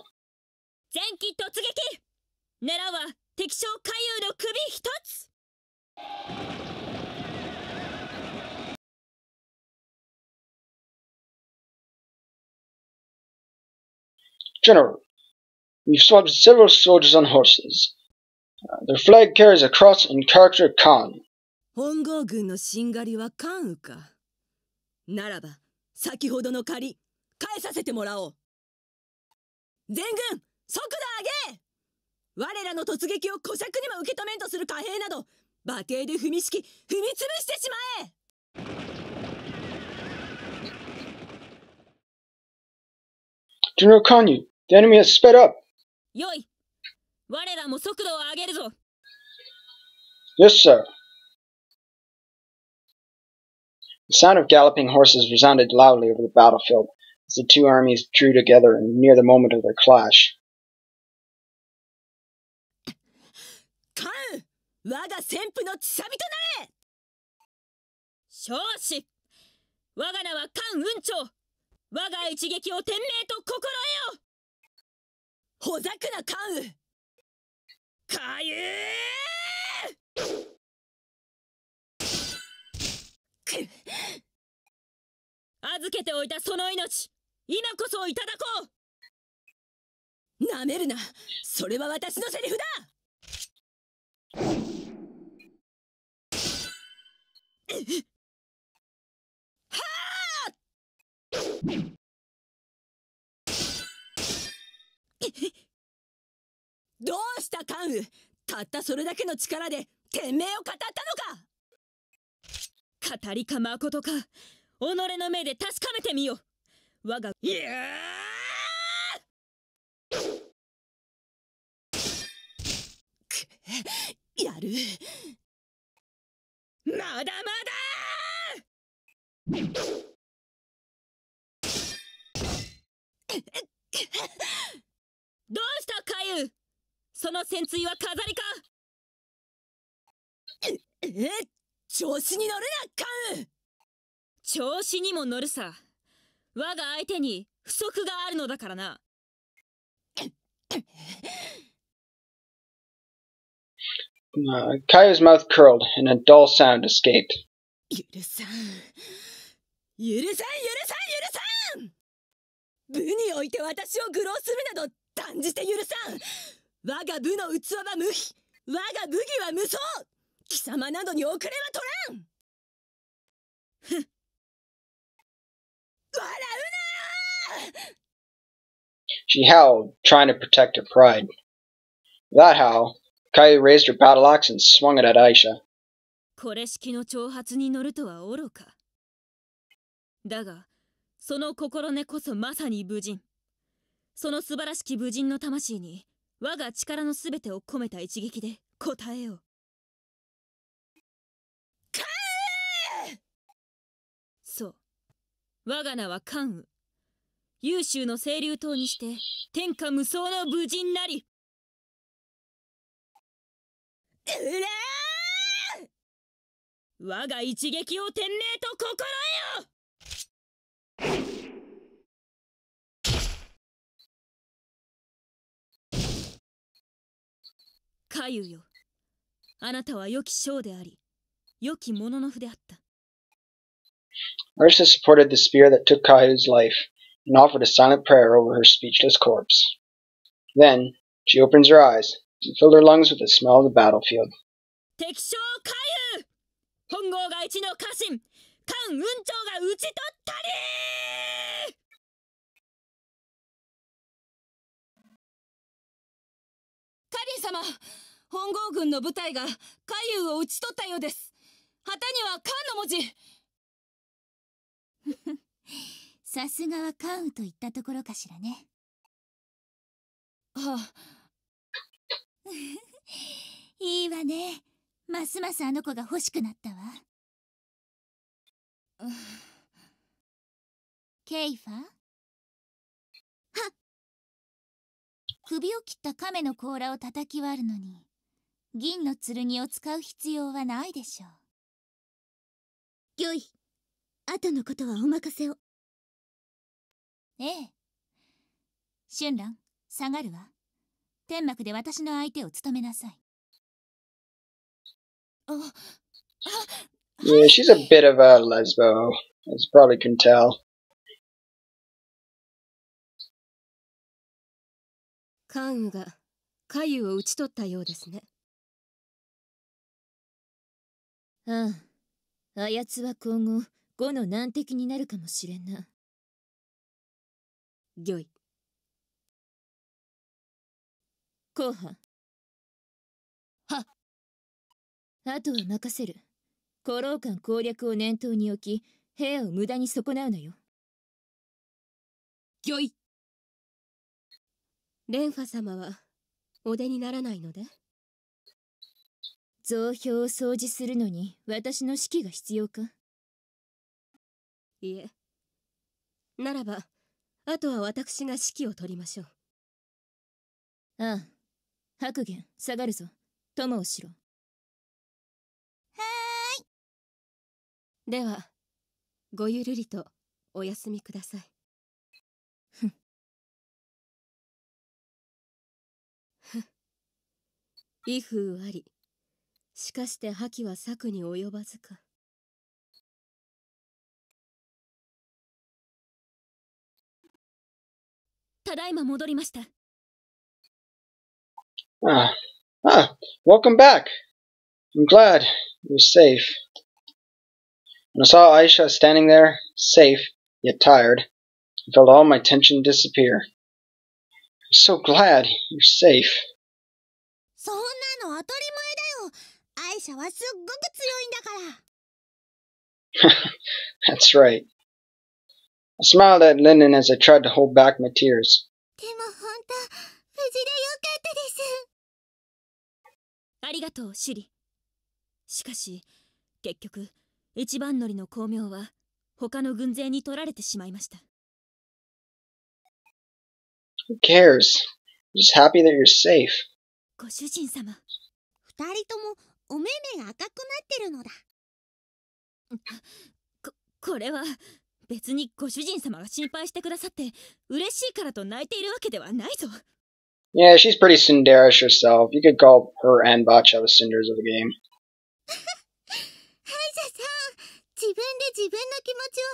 General, We swept several soldiers on horses. Uh, their flag carries a cross in character Khan. 本郷軍のしんがりは関羽か。ならば、先ほどの借り、返させてもらおう。全軍、即打上げ我らの突撃を古尺にも受け止めんとする貨幣など、馬蹄で踏み敷き、踏み潰してしまえジュノカニ、the enemy has sped up! よい我らも速度を上げるぞよっしゃ The sound of galloping horses resounded loudly over the battlefield as the two armies drew together and near the moment of their clash. 我が旋風の血サビとなれ少子我が名は関雲長我が一撃を天命と心得よほざくな関羽かゆー預けておいたその命今こそいただこうなめるなそれは私のセリフだはあ どうした関羽たったそれだけの力で天命を語ったのか語りかまことか己の目で確かめてみよ我がいややるまだまだ どうした海友その潜水は飾りかえ、え、調子に乗るな、カウ調子にも乗るさ。我が相手に不足があるのだからな。Uh, s mouth curled and a dull sound escaped. 許さん許さん許さん許さん部において私を愚弄するなど断じて許さん我が部の器は無比我が武器は無双貴様などに遅れは取らんふっ She howled, trying to protect her pride. That howl, Kayu raised her battle axe and swung it at Aisha. これ式の挑発に乗るとは愚か。だが、その心根こそまさに無人。その素晴らしき武人の魂に我が力の全てを込めた一撃で応えようそう我が名は関羽優秀の清流島にして天下無双の武人なりうら我が一撃を天命と心得よカユよあなたは良き将であり良き者の符であった Ursa supported the spear that took Kayu's life and offered a silent prayer over her speechless corpse. Then she opens her eyes and fills her lungs with the smell of the battlefield. 敵将カユ本郷が一の家臣関雲長が討ち取ったりカリン様本郷軍の部隊が、海遊を討ち取ったようです。旗には漢の文字 さすがは関羽といったところかしらね。はあ。いいわね。ますますあの子が欲しくなったわ。ケイファは首を切った亀の甲羅を叩き割るのに銀の剣を使う必要はないでしょうよい後のことはお任せをええ春蘭下がるわ天幕で私の相手を務めなさいああ Yeah, she's a bit of a lesbo, as you probably can tell. 関羽がカユを討ち取ったようですねあああやつは今後後の難敵になるかもしれんな御意後半。はあとは任せる古老館攻略を念頭に置き部屋を無駄に損なうのよ御意蓮華様はお出にならないので増票を掃除するのに私の指揮が必要かいえならばあとは私が指揮を取りましょうああ白玄下がるぞ友をしろはーいではごゆるりとお休みくださいふんふん威風ありしかして覇気は策に及ばずか。ただいま戻りました。Ah, ah, welcome back. I'm glad you're safe. When I saw Aisha standing there, safe, yet tired, I felt all my tension disappear. I'm so glad you're safe. そんなの当たり会はすっごく強いんだから。That's right. I smiled at l e n n o n as I tried to hold back my tears. でも本当、無事でよかったです。ありがとう、シリ。しかし、結局、一番乗りの光明は他の軍勢に取られてしまいました。Who cares? I'm just happy that you're safe. ご主人様、二人ともお目目が赤くなってるのだここれは別にご主人様が心配してくださって嬉しいからと泣いているわけではないぞ Yeah, she's pretty Cinderish herself. You could call her and Bacha the Cinders of the game. 自分で自分の気持ちを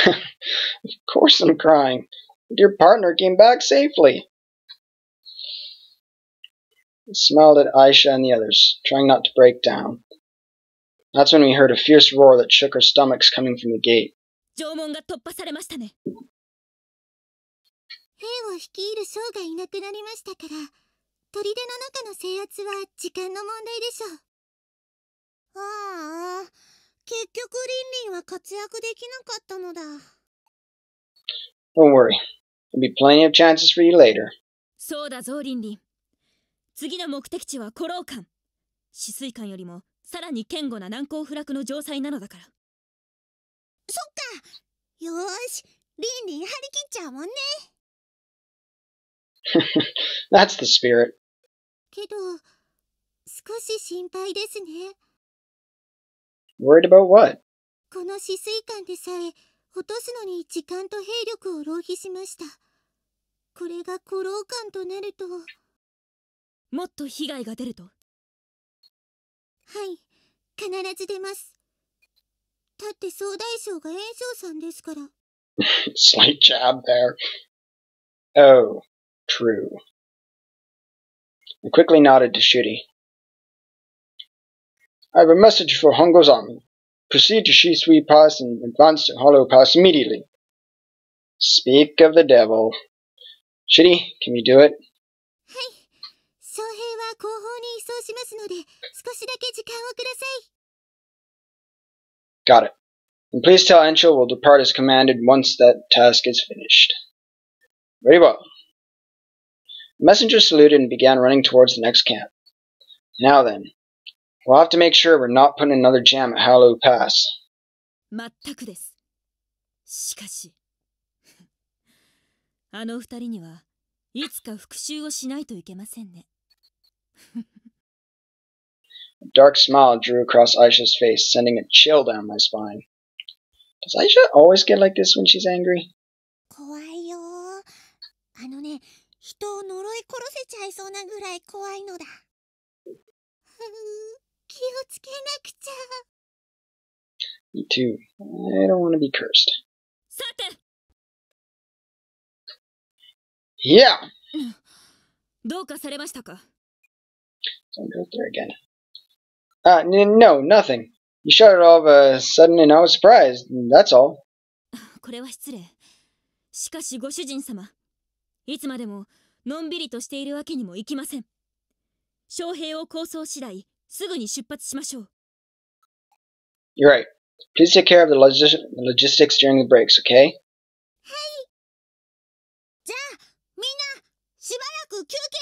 白状しちゃってますよ。of course I'm crying. Your partner came back safely. and smiled at Aisha and the others, trying not to break down. That's when we heard a fierce roar that shook our stomachs coming from the gate. Don't worry, there'll be plenty of chances for you later. そうだぞ、リンリン。次の目的地は古老館止水館よりもさらに堅固な難攻不落の城塞なのだからそっかよしリンリン張り切っちゃうもんね That's the spirit けど少し心配ですね Worried about what? この止水館でさえ落とすのに時間と兵力を浪費しましたこれが古老館となるともっと被害が出るとはい必ず出ますだって総大将が炎上さんですから Slight jab there. Oh, true. quickly nodded to Shuri. I have a message for army. Proceed to Shisui Pass and advance to Hollow Pass immediately. Speak of the devil. Shitty, can you do it? 送しますので、少しだけ時間をください。Got it. And please tell Encho we'll depart as commanded once that task is finished. Very well. The messenger saluted and began running towards the next camp. Now then, we'll have to make sure we're not put in another jam at Hallow Pass. 全くです。しかし、あの二人にはいつか復讐をしないといけませんね。A dark smile drew across Aisha's face, sending a chill down my spine. Does Aisha always get like this when she's angry? 怖いよ。あのね、人を呪い殺せちゃいそうなぐらい怖いのだ。気をつけなくちゃ。Me too. I don't want to be cursed. さて。Yeah. どうかされましたか Don't go there again. Uh, n- no, nothing. You shot it all of a sudden and I was surprised, that's all. これは失礼。しかしご主人様、いつまでものんびりとしているわけにもいきません。将兵を構想次第、すぐに出発しましょう。You're right. Please take care of the logistics during the breaks, okay? はい。じゃあ、みんな、しばらく休憩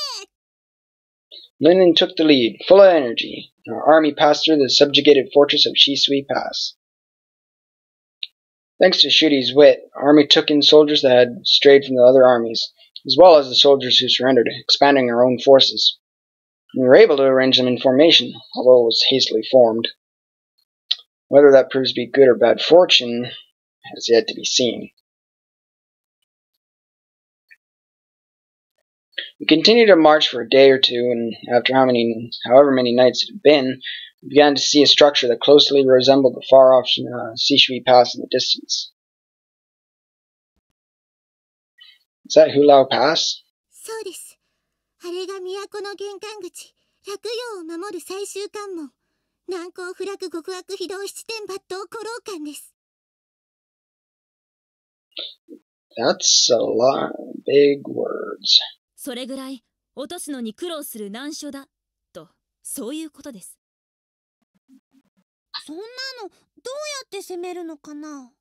Lenin took the lead, full of energy. Our army passed through the subjugated fortress of Shisui Pass. Thanks to Shudi's wit, our army took in soldiers that had strayed from the other armies, as well as the soldiers who surrendered, expanding our own forces. We were able to arrange them in formation, although it was hastily formed. Whether that proves to be good or bad fortune has yet to be seen. We continued our march for a day or two, and after how many, however many nights it had been, we began to see a structure that closely resembled the far-off uh, Sishui Pass in the distance. Is that Hulao Pass? That's a lot of big words. それぐらい落とすのに苦労する難所だとそういうことですそんなのどうやって攻めるのかな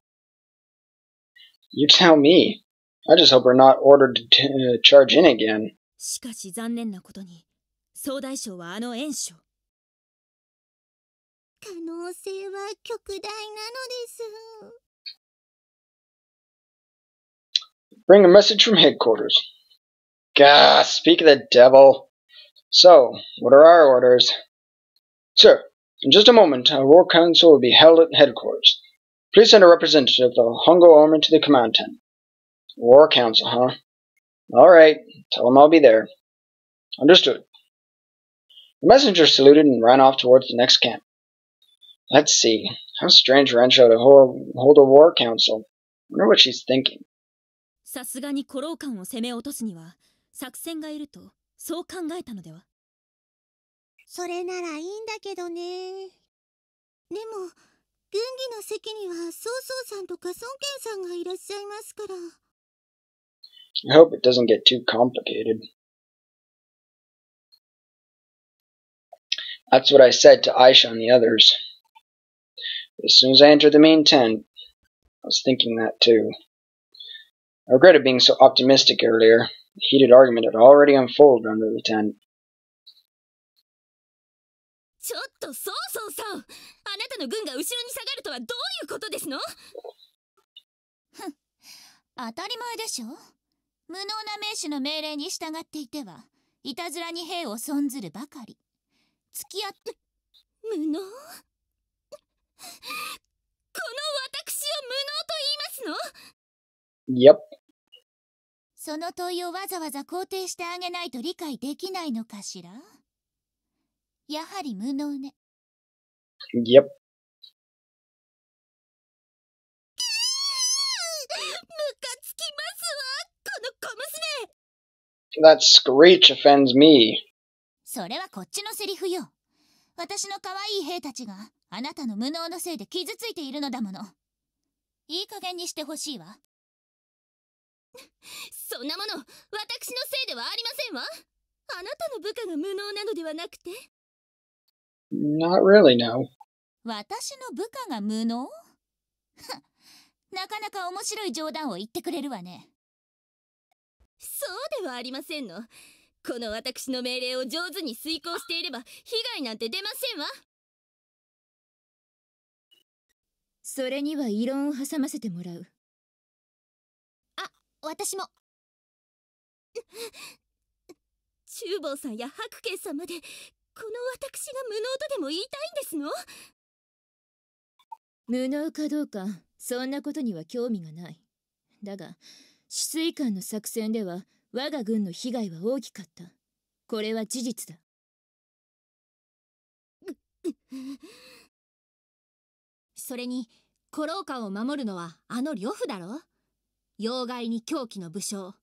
You tell me. I just hope we're not ordered to charge in again. しかし残念なことに総大将はあの炎将可能性は極大なのです Bring a message from headquarters. God, uh, speak of the devil. So, what are our orders? Sir, in just a moment, a war council will be held at headquarters. Please send a representative of the Hongo Army to the command tent. War council, huh? All right, tell them I'll be there. Understood. The messenger saluted and ran off towards the next camp. Let's see. How strange Rancho to hold a war council. I wonder what she's thinking. 作戦がいるとそう考えたのではそれならいいんだけどねでも軍議の席には曹操さんとか孫権さんがいらっしゃいますから I hope it doesn't get too complicated. That's what I said to Aisha and the others. As soon as I entered the main tent, I was thinking that too. I regretted being so optimistic earlier. h e a t e d argument had already unfolded under the tent. ちょっとそうそうそうあなたの軍が後ろに下がるとはどういうことですの当たり前でしょ無能な名手の命令に従っていてはいたずらに兵を損ずるばかり付き合って無能この私を無能と言いますの Yep. その問いをわざわざ肯定してあげないと理解できないのかしらやはり無能ね。Yep. 娘 That screech offends me. それはこっちのセリフよ。私の可愛い兵たちがあなたの無能のせいで傷ついているのだもの。いい加減にしてほしいわ。そんなもの私のせいではありませんわあなたの部下が無能なのではなくて Not really, no. 私の部下が無能 なかなか面白い冗談を言ってくれるわねそうではありませんのこの私の命令を上手に遂行していれば被害なんて出ませんわそれには異論を挟ませてもらう私も厨房さんや白慶さんまでこの私が無能とでも言いたいんですの無能かどうかそんなことには興味がないだが止水艦の作戦では我が軍の被害は大きかったこれは事実だそれに古老館を守るのはあの呂布だろ妖怪に狂気の武将は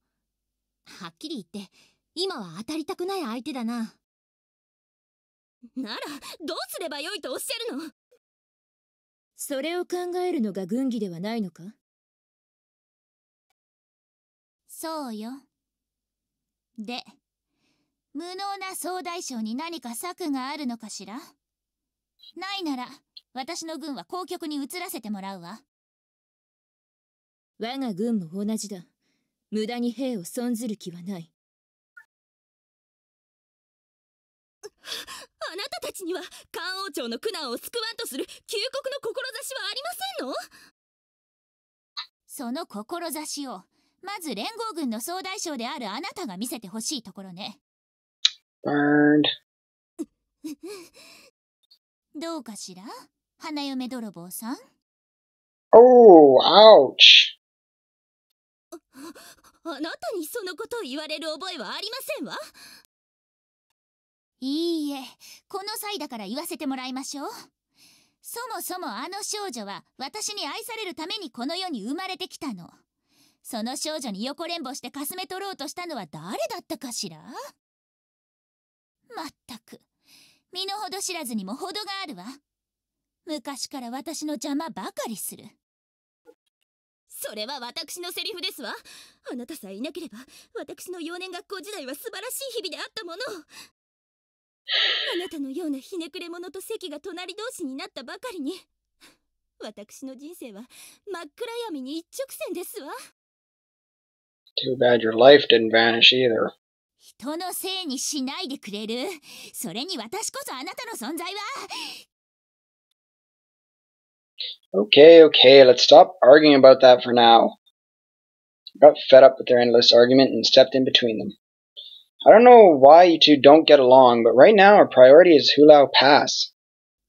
っきり言って今は当たりたくない相手だなならどうすればよいとおっしゃるのそれを考えるのが軍議ではないのかそうよで無能な総大将に何か策があるのかしらないなら私の軍は公局に移らせてもらうわ我が軍も同じだ。無駄に兵を損ずる気はない。あなたたちには漢王朝の苦難を救わんとする究極の志はありませんのその志を、まず連合軍の総大将であるあなたが見せてほしいところね。どうかしら花嫁泥棒さん Oh, ouch! あなたにそのことを言われる覚えはありませんわいいえこの際だから言わせてもらいましょうそもそもあの少女は私に愛されるためにこの世に生まれてきたのその少女に横れんしてかすめ取ろうとしたのは誰だったかしらまったく身の程知らずにも程があるわ昔から私の邪魔ばかりするそれは私のセリフですわあなたさえいなければ私の幼年学校時代は素晴らしい日々であったものあなたのようなひねくれ者と席が隣同士になったばかりに私の人生は真っ暗闇に一直線ですわ Too bad your life didn't vanish either. 人のせいにしないでくれるそれに私こそあなたの存在は Okay, okay, let's stop arguing about that for now. I got fed up with their endless argument and stepped in between them. I don't know why you two don't get along, but right now our priority is Hulao Pass.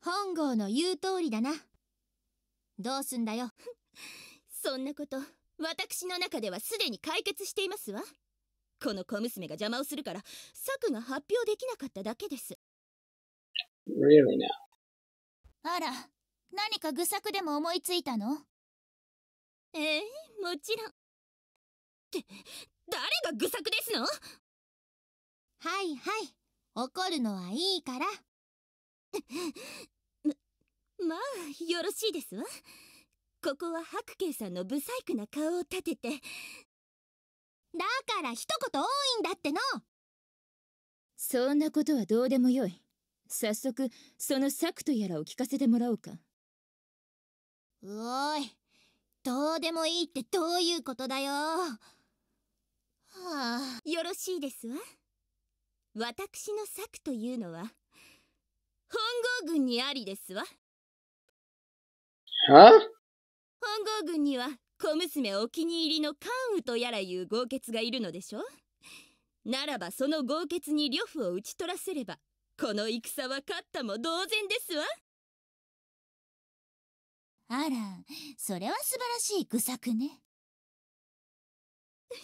Really now? 何か愚策でも思いついたのええもちろんって誰が愚策ですのはいはい怒るのはいいから ままあよろしいですわここは白慶さんの不細工な顔を立ててだから一言多いんだってのそんなことはどうでもよい早速その策とやらを聞かせてもらおうかおいどうでもいいってどういうことだよはあよろしいですわ私の策というのは本郷軍にありですわ本郷軍には小娘お気に入りの関羽とやらいう豪傑がいるのでしょならばその豪傑に呂布を討ち取らせればこの戦は勝ったも同然ですわあら、それは素晴らしい愚策ね。そう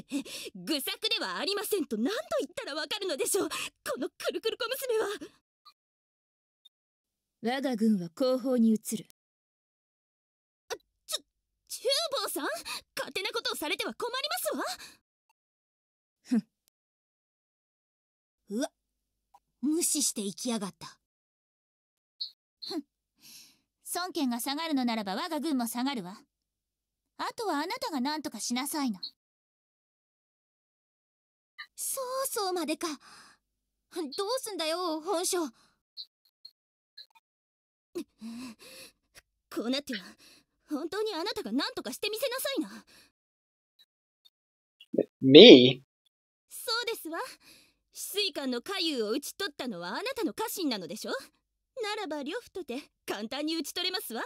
でしょって、愚策ではありませんと何度言ったらわかるのでしょうこのくるくる小娘は我が軍は後方に移る。あ、ちょ、厨房さん勝手なことをされては困りますわふん。うわ、無視していきやがった。孫権が下がるのならば我が軍も下がるわ。あとはあなたが何とかしなさいな。そうそうまでか。どうすんだよ、本性。こうなっては、本当にあなたが何とかしてみせなさいな。Me? そうですわ。水管の下遊を討ち取ったのはあなたの家臣なのでしょならば呂布とて簡単に打ち取れますわ。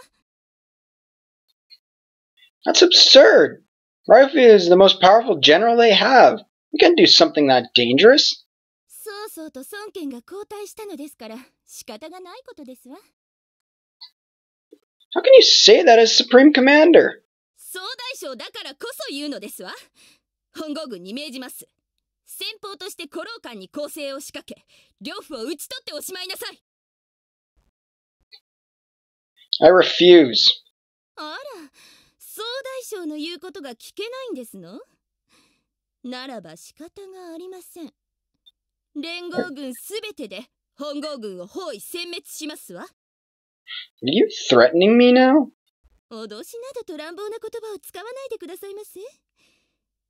That's absurd! Ryfu is the most powerful general they have. You can t do something that dangerous. 曹操と孫権が交代したのですから仕方がないことですわ。How can you say that as Supreme Commander? 総大将だからこそ言うのですわ。本郷軍に命じます。先方として古老館に攻勢を仕掛け、両夫を討ち取っておしまいなさい。I refuse. あら、総大将の言うことが聞けないんですのならば仕方がありません。連合軍すべてで本郷軍を包囲殲滅しますわ。Are you threatening me now? 脅しなどと乱暴な言葉を使わないでくださいませ。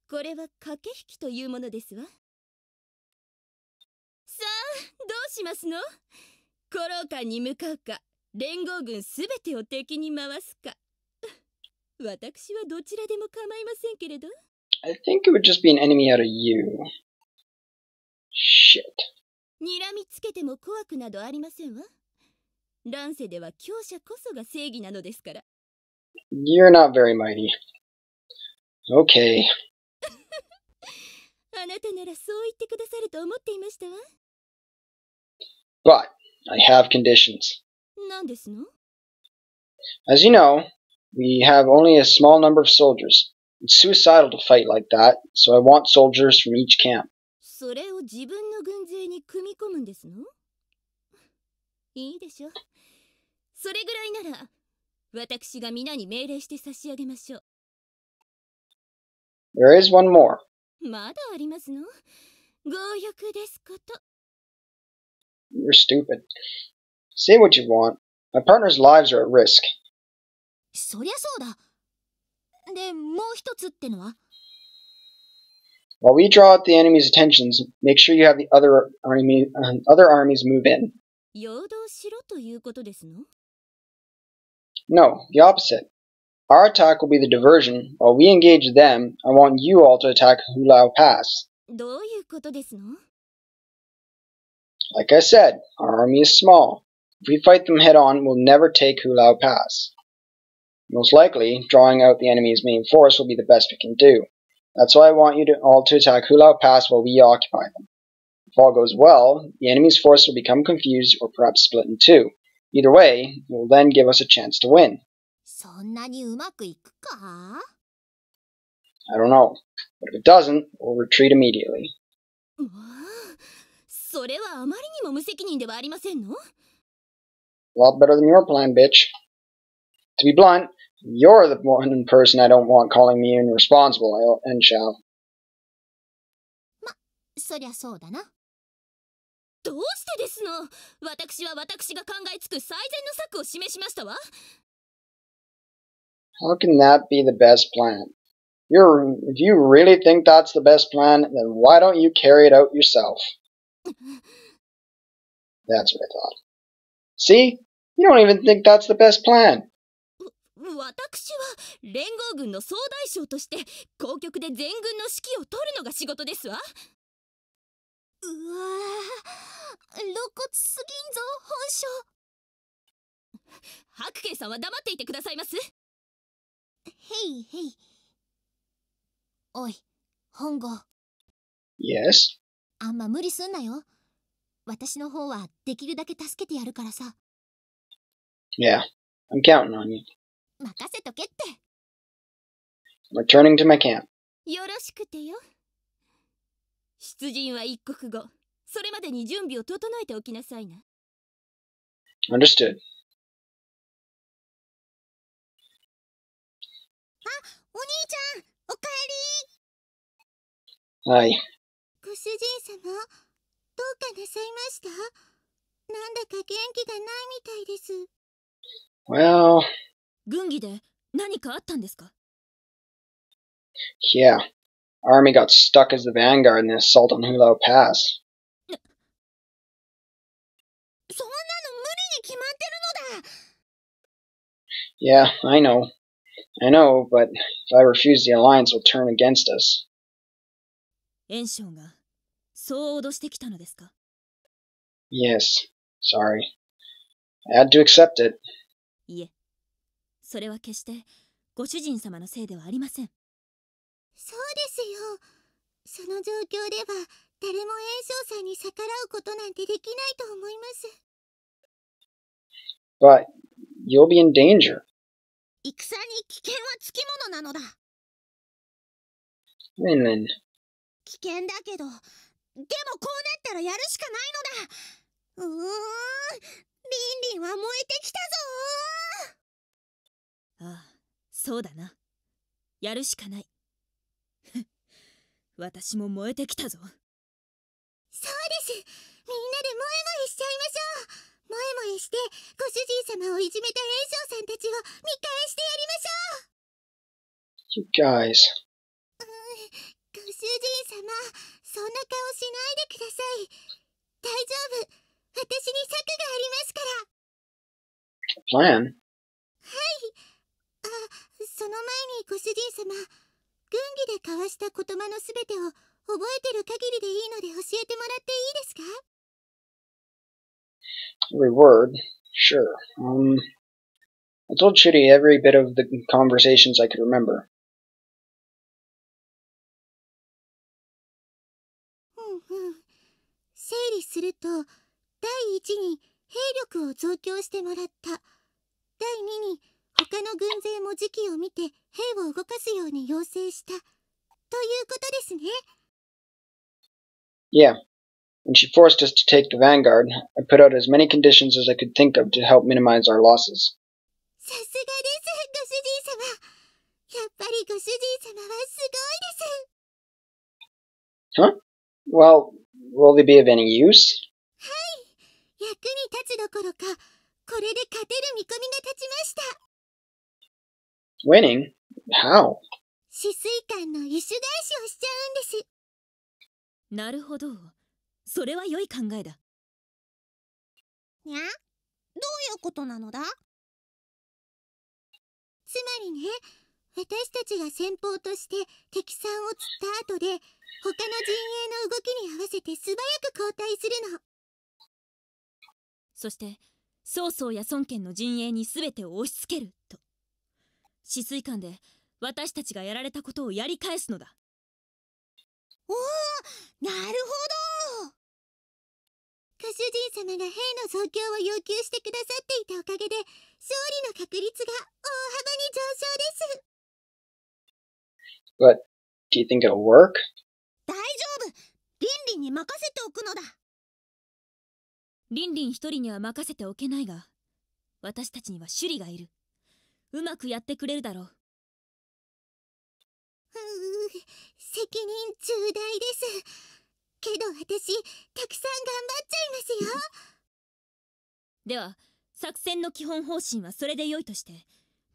これは駆け引きというものですわ。さあ、どうしますのコロ館に向かうか、連合軍すべてを敵に回すか 私はどちらでも構いませんけれど I think it would just be an enemy out of you Shit 睨みつけても怖くなどありませんわ乱世では強者こそが正義なのですから You're not very mighty Okay あなたならそう言ってくださると思っていましたわ But I have conditions As you know, we have only a small number of soldiers. It's suicidal to fight like that, so I want soldiers from each camp. There is one more. you are stupid. Say what you want. My partner's lives are at risk. そりゃそうだ。で、もう一つってのは While we draw out the enemy's attentions, make sure you have the other, army, uh, other armies move in. 陽動しろということですの No, the opposite. Our attack will be the diversion. While we engage them, I want you all to attack Hulao Pass. どういうことですの Like I said, our army is small. If we fight them head on, we'll never take Hulao Pass. Most likely, drawing out the enemy's main force will be the best we can do. That's why I want you to all to attack Hulao Pass while we occupy them. If all goes well, the enemy's force will become confused or perhaps split in two. Either way, it will then give us a chance to win. I don't know, but if it doesn't, we'll retreat immediately. A lot better than your plan, bitch. To be blunt, you're the one person I don't want calling me irresponsible, and shall. そりゃそうだな。どうしてですの私は私が考えつく最善の策を示しましたわ。How can that be the best plan? You're, if you really think that's the best plan, then why don't you carry it out yourself? That's what I thought. See? You don't even think that's the best plan. 私は連合軍の総大将として公局で全軍の指揮を取るのが仕事ですわうわ露骨すぎんぞ本性白慶さんは黙っていてくださいますへいへいおい本郷 Yes あんま無理すんなよ私の方はできるだけ助けてやるからさ。Yeah, I'm counting on you. 任せとけって。Returning to my camp. よろしくてよ。出陣は一刻後。それまでに準備を整えておきなさいな。Understood. あ、お兄ちゃん、おかえり。はい。ご主人様。うかなさいましたなんだか元気がないみたいです。Well. 軍議で何かあったんですか Yeah. army got stuck as the vanguard in the assault on Hulao Pass. Yeah, I know. I know, but if I refuse, the alliance will turn against us. 炎章がそう脅してきたのですか ?Yes, sorry. I had to accept it. いえ、それは決してご主人様のせいではありません。そうですよ。その状況では誰も炎症さんに逆らうことなんてできないと思います。But you'll be in danger. 戦に危険はつきものなのだ。n 危険だけど、でもこうなったらやるしかないのだうーんリンリンは燃えてきたぞああそうだなやるしかない私も燃えてきたぞそうですみんなで萌え萌えしちゃいましょう萌え萌えしてご主人様をいじめた炎章さんたちを見返してやりましょう You guys ご主人様そんな顔しないでください大丈夫私に策がありますから Plan? はいあその前にご主人様軍議で交わした言葉のすべてを覚えてる限りでいいので教えてもらっていいですか Every word? Sure. Um, I told Chitty every bit of the conversations I could remember. 整理すると第1に兵力を増強してもらった第2に他の軍勢も時期を見て兵を動かすように要請したということですね。Yeah, and she forced us to take the vanguard. I put out as many conditions as I could think of to help minimize our losses. さすがです、ご主人様。やっぱりご主人様はすごいです。Huh? Well, Will they be of any use? はい。役に立つどころか、これで勝てる見込みが立ちました。Winning? How? 止水艦の輸出返しをしちゃうんです。なるほど。それは良い考えだ。にゃどういうことなのだつまりね、私たちが先方として敵さんを釣った後で、他の陣営の動きに合わせて素早く交代するのそして曹操や孫権の陣営に全てを押し付けると止水艦で私たちがやられたことをやり返すのだおおなるほど家主人様が兵の増強を要求してくださっていたおかげで勝利の確率が大幅に上昇です But do you think it'll work? 丈夫リンリンに任せておくのだリンリン一人には任せておけないが私たちには首里がいるうまくやってくれるだろうう責任重大ですけど私たくさん頑張っちゃいますよでは作戦の基本方針はそれで良いとして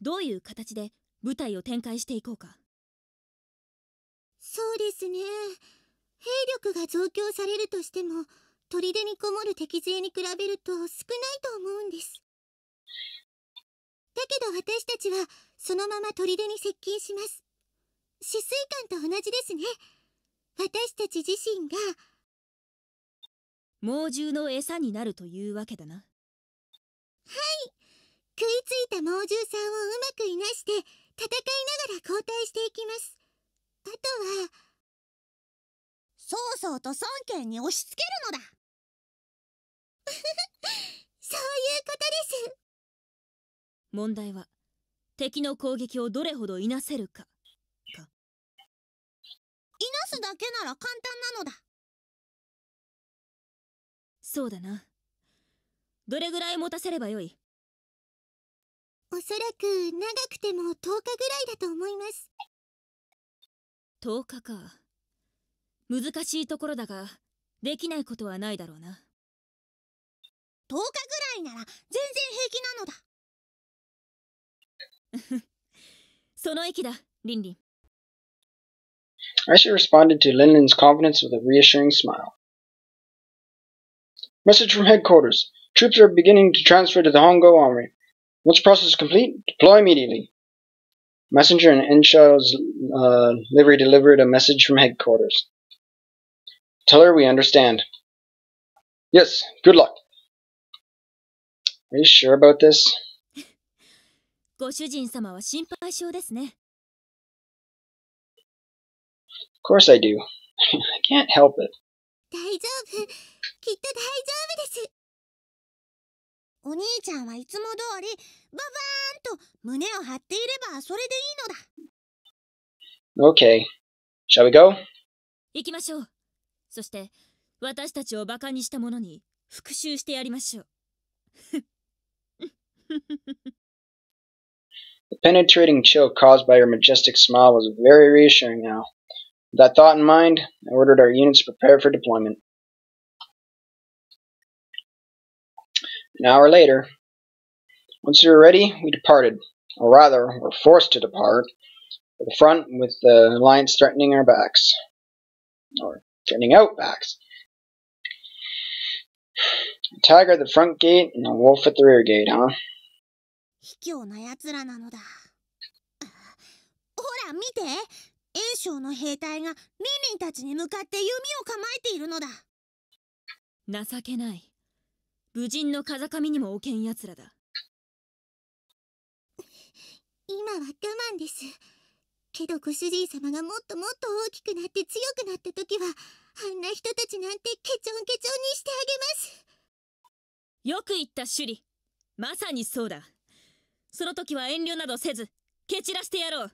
どういう形で舞台を展開していこうかそうですね兵力が増強されるとしても砦にこもる敵勢に比べると少ないと思うんですだけど私たちはそのまま砦に接近します止水艦と同じですね私たち自身が猛獣の餌になるというわけだなはい食いついた猛獣さんをうまくいなして戦いながら交代していきますあとは曹操と孫権に押し付けるのだ そういうことです問題は敵の攻撃をどれほどいなせるかかいなすだけなら簡単なのだそうだなどれぐらい持たせればよいおそらく長くても10日ぐらいだと思います10日か難しいところだができないことはないだろうな10日ぐらいなら全然平気なのだその息だリンリン Aisha responded to Lin Lin's confidence with a reassuring smile. Message from headquarters. Troops are beginning to transfer to the Hongo a r m y Once process complete, deploy immediately. Messenger in i n s h a s uh, livery delivered a message from headquarters. Tell her we understand. Yes, good luck. Are you sure about this? Of course I do. I can't help it. Okay. Shall we go? 行きましょう。そして私たちをバカにした者に復讐してやりましょう。the penetrating chill caused by her majestic smile was very reassuring now. With that thought in mind, I ordered our units to prepare for deployment. An hour later, once we were ready, we departed, or rather, were forced to depart, for the front with the alliance threatening our backs, or g e t i n g out backs. A tiger at the front gate and a wolf at the rear gate, huh? な奴らなのだ。ほら見て炎章の兵隊がリンリンたちに向かって弓を構えているのだ情けない武人の風上にも置けん奴らだ今は我慢ですけどご主人様がもっともっと大きくなって強くなった時はあんな人たちなんてケチョンケチョンにしてあげますよく言った趣里まさにそうだその時は遠慮などせず蹴散らしてやろう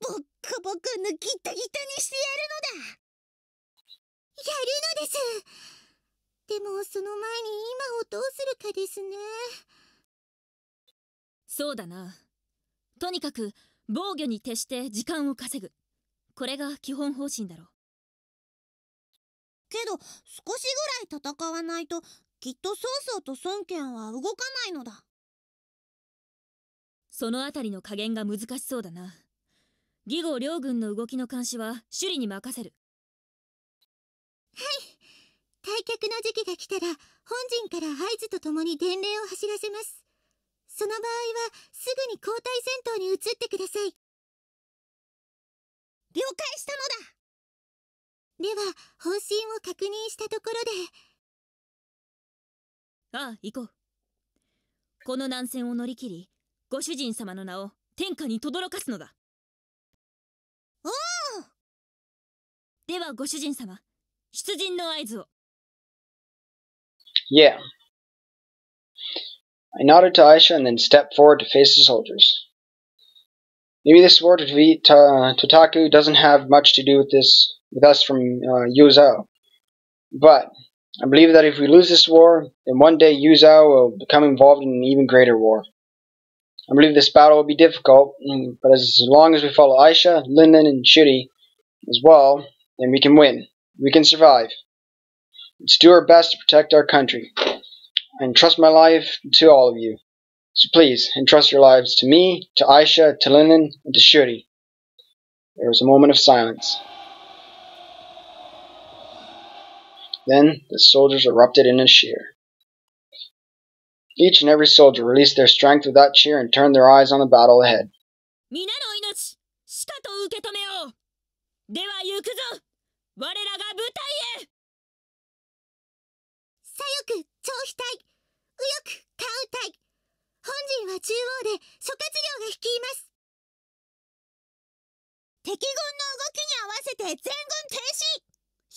ボッコボコのギタギタにしてやるのだやるのですでもその前に今をどうするかですねそうだなとにかく防御に徹して時間を稼ぐこれが基本方針だろうけど少しぐらい戦わないときっと曹操と孫権は動かないのだそのあたりの加減が難しそうだな義後両軍の動きの監視は首里に任せるはい退却の時期が来たら本陣から合図とともに伝令を走らせますその場合はすぐに交代戦闘に移ってください了解したのだでは方針を確認したところでああ行こうこの難戦を乗り切りご主人様の名を天下に轟かすのだおおではご主人様出陣の合図を Yeah I nodded to Aisha and then stepped forward to face the soldiers. Maybe this war to uh, Totaku doesn't have much to do with this with us from uh, Yuzhou, but I believe that if we lose this war, then one day Yuzhou will become involved in an even greater war. I believe this battle will be difficult, mm, but as long as we follow Aisha, Linden, and Shuri as well, then we can win. We can survive. Let's do our best to protect our country. And entrust my life to all of you. So please, entrust your lives to me, to Aisha, to Lenin, and to Shuri. There was a moment of silence. Then the soldiers erupted in a cheer. Each and every soldier released their strength with that cheer and turned their eyes on the battle ahead. 長飛隊右翼関羽隊本陣は中央で諸葛亮が率います敵軍の動きに合わせて全軍停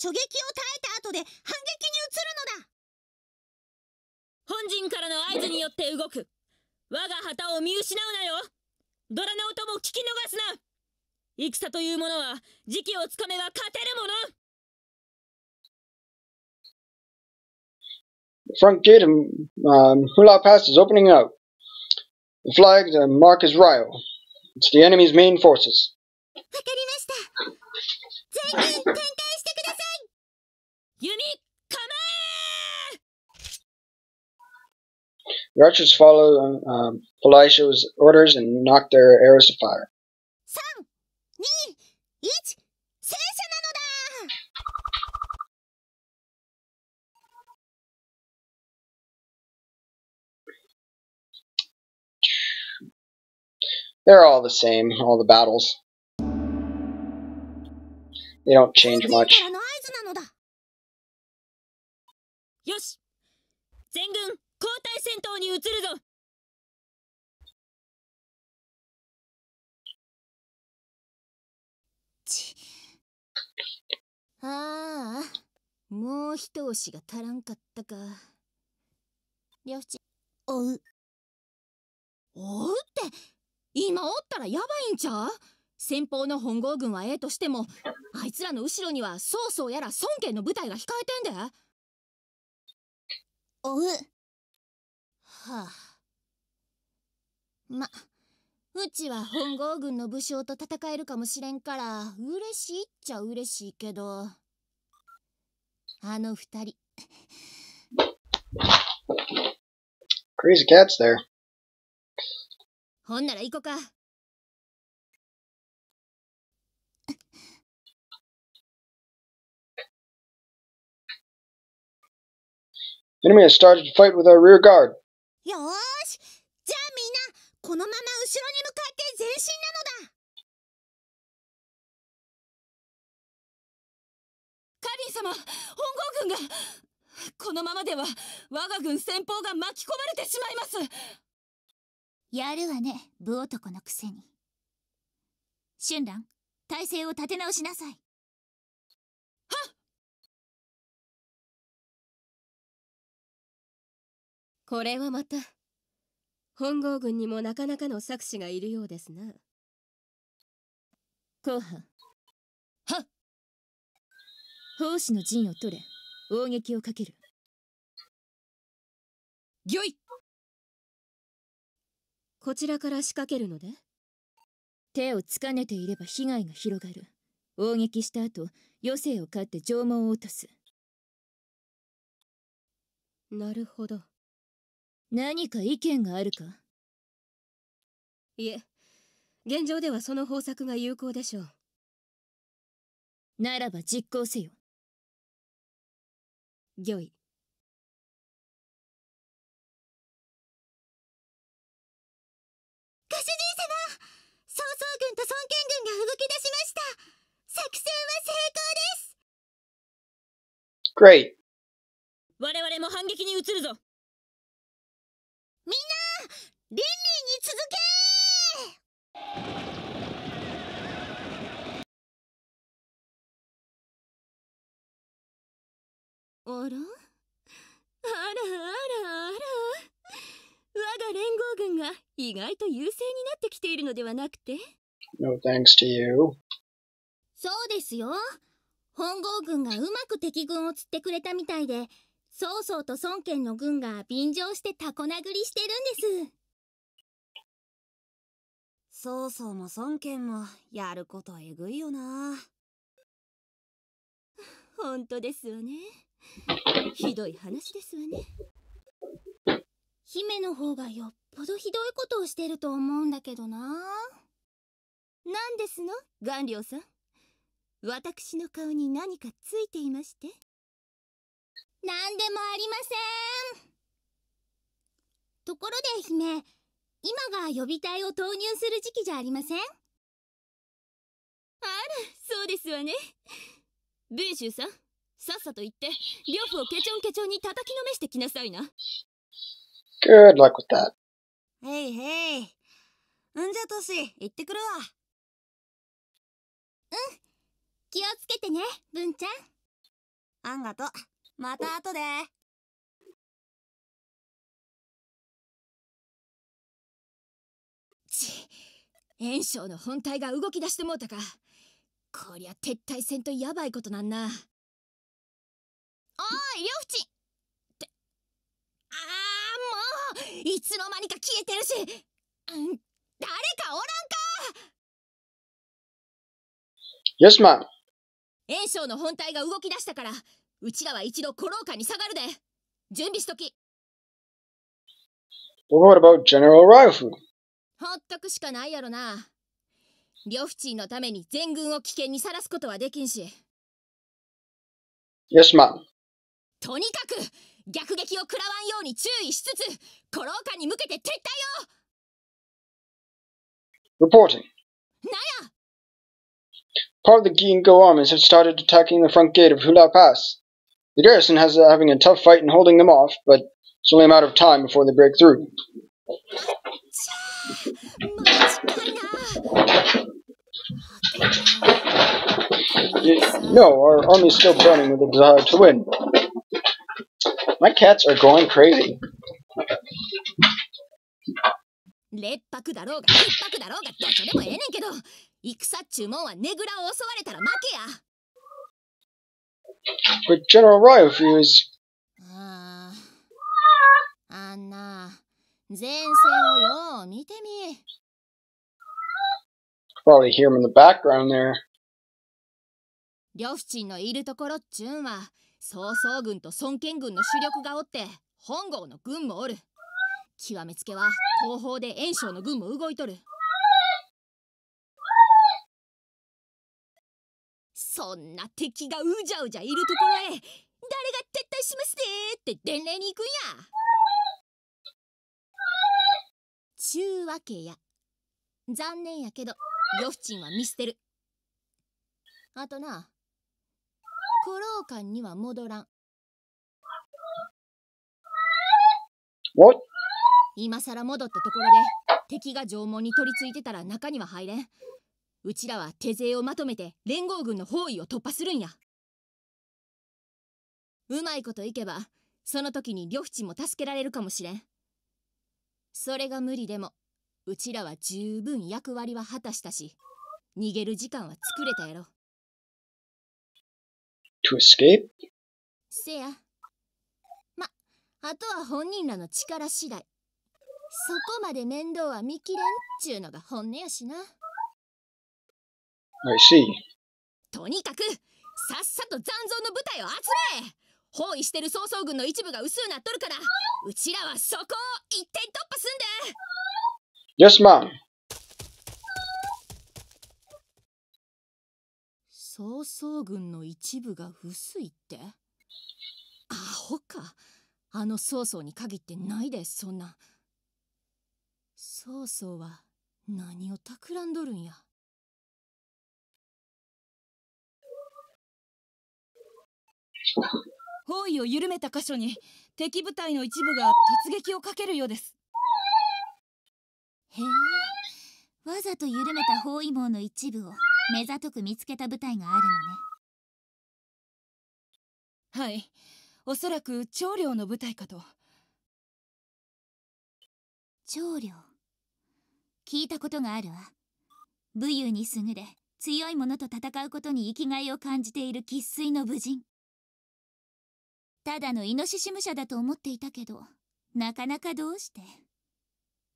止狙撃を耐えた後で反撃に移るのだ本陣からの合図によって動く我が旗を見失うなよドラの音も聞き逃すな戦というものは時期をつかめば勝てるもの front gate um, hula pass is opening up. The flag, the mark is Ryo. It's the enemy's main forces. The archers follow um, orders and knock their arrows to fire. 3, 2, 1, They're all the same, all the battles. They don't change much. ああもう一押しが足らんかったか両親追う追うって今おったらやばいんちゃう先方の本郷軍はええとしてもあいつらの後ろには曹操やら孫権の部隊が控えてんでおうはあまうちは本郷軍の武将と戦えるかもしれんから嬉しいっちゃ嬉しいけどあの二人 Crazy cat's there. ほんなら行こか。Enemy has started to fight with our rear guard. よーしじゃあみんなこのまま後ろに向かって前進なのだカリン様本郷軍がこのままでは我が軍先方が巻き込まれてしまいますやるわね武男のくせに春蘭体勢を立て直しなさいはっこれはまた本郷軍にもなかなかの策士がいるようですな後半はっ奉仕の陣を取れ応撃をかけるぎょいこちらから仕掛けるので手をつかねていれば被害が広がる応撃した後余生を飼って縄文を落とすなるほど何か意見があるかいえ現状ではその方策が有効でしょうならば実行せよ御意き出しました作戦は成功です Great. 我々も反撃に移るぞみんなリンリンに続けあらあらあらあら我が連合軍が意外と優勢になってきているのではなくて No thanks to you. そうですよ。本郷軍がうまく敵軍を釣ってくれたみたいで、曹操と孫権の軍が便乗してタコ殴りしてるんです。曹操も孫権もやることえぐいよな。本当ですわね。ひどい話ですわね。姫の方がよっぽどひどいことをしてると思うんだけどな。何ですの顔料さん私の顔に何かついていまして何でもありませんところで姫今が予備隊を投入する時期じゃありませんあらそうですわね文集さんさっさと行って呂布をケチョンケチョンに叩きのめしてきなさいな Good luck with that Hey hey んじゃとし行ってくるわうん気をつけてね文ちゃんあんがとまた後でち炎章の本体が動き出してもうたかこりゃ撤退戦とやばいことなんなおい両淵ってあーもういつの間にか消えてるし、うん、誰かおらんか يسمع 炎章の本体が動き出したからうちらは一度古老家に下がるで準備しとき But what about General r i f ほっとくしかないやろな両父のために全軍を危険にさらすことはできんし Yes, ma'am. とにかく逆撃を食らわんように注意しつつ古老家に向けて撤退を Reporting. なや Part of the Ginkgo armies have started attacking the front gate of Hula Pass. The garrison has uh, having a tough fight in holding them off, but it's only a matter of time before they break through. No, our army is still burning with a desire to win. My cats are going crazy. 戦っちゅうもんはねぐらを襲われたら負けや But General Ryo refused. ああ。あんな、前線をよう見てみ。Probably hear him in the background there. 両親のいるところっちゅんは、曹操軍と孫権軍の主力がおって、本郷の軍もおる。極めつけは後方で袁紹の軍も動いとる。そんな敵がうじゃうじゃいるところへ誰が撤退しますでって伝令に行くんやちゅうわけや残念やけど呂ふチンは見捨てるあとな古老館には戻らん今さら戻ったところで敵が縄文に取り付いてたら中には入れんうちらは手勢をまとめて連合軍の包囲を突破するんや。うまいこといけば、その時に両チも助けられるかもしれん。それが無理でも、うちらは十分役割は果たしたし、逃げる時間は作れたやろ。To escape? せや。ま、あとは本人らの力次第。そこまで面倒は見切れんっちゅうのが本音やしな。I see. とにかくさっさと残像の部隊を集め包囲してる曹操軍の一部が薄うなっとるからうちらはそこを一点突破すんで Yes, ma'am. 曹操軍の一部が薄いってアホかあの曹操に限ってないでそんな曹操は何を企んどるんや包囲を緩めた箇所に敵部隊の一部が突撃をかけるようですへえわざと緩めた包囲網の一部を目ざとく見つけた部隊があるのねはいおそらく長領の部隊かと長領聞いたことがあるわ武勇に優れ強い者と戦うことに生きがいを感じている生粋の武人ただのイノシシ武者だと思っていたけど、なかなかどうして。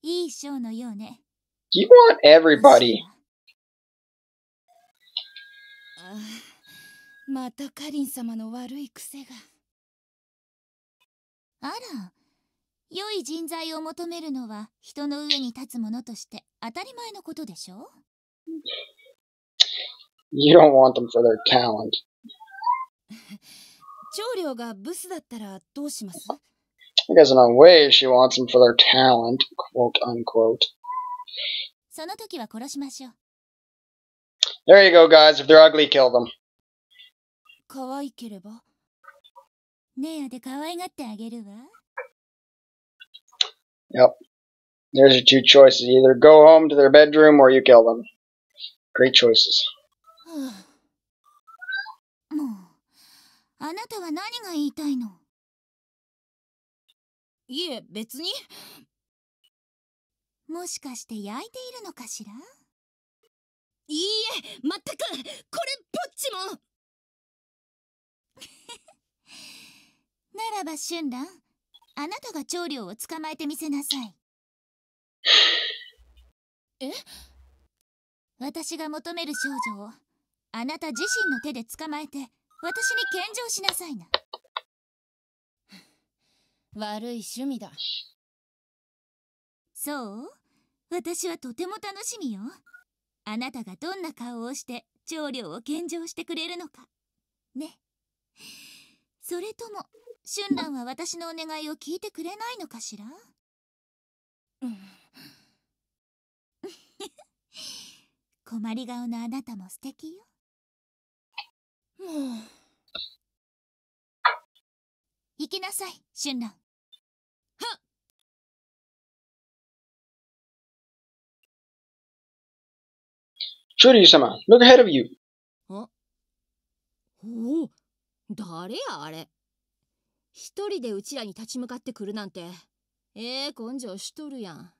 いいショーのようね。You want everybody! またカリン様の悪い癖が。あら、良い人材を求めるのは人の上に立つものとして当たり前のことでしょ You don't want them for their talent. 長領がブスだったらどうします Because in a way, she wants them for their talent, quote unquote. There you go, guys. If they're ugly, kill them. Yep. There's your two choices. Either go home to their bedroom or you kill them. Great choices. あなたは何が言いたいのいえ別にもしかして焼いているのかしらいいえ全くこれっぽっちも ならば春蘭あなたが調理を捕まえてみせなさいえ私が求める少女をあなた自身の手で捕まえて私に献上しなさいな悪い趣味だそう私はとても楽しみよあなたがどんな顔をして長領を献上してくれるのかねそれとも春蘭は私のお願いを聞いてくれないのかしら、うん、困り顔のあなたも素敵よもう行きなさい春蘭ュ様、look ahead of you! おお、誰やあれ一人でうちらに立ち向かってくるなんて、ええー、根性しとるやん。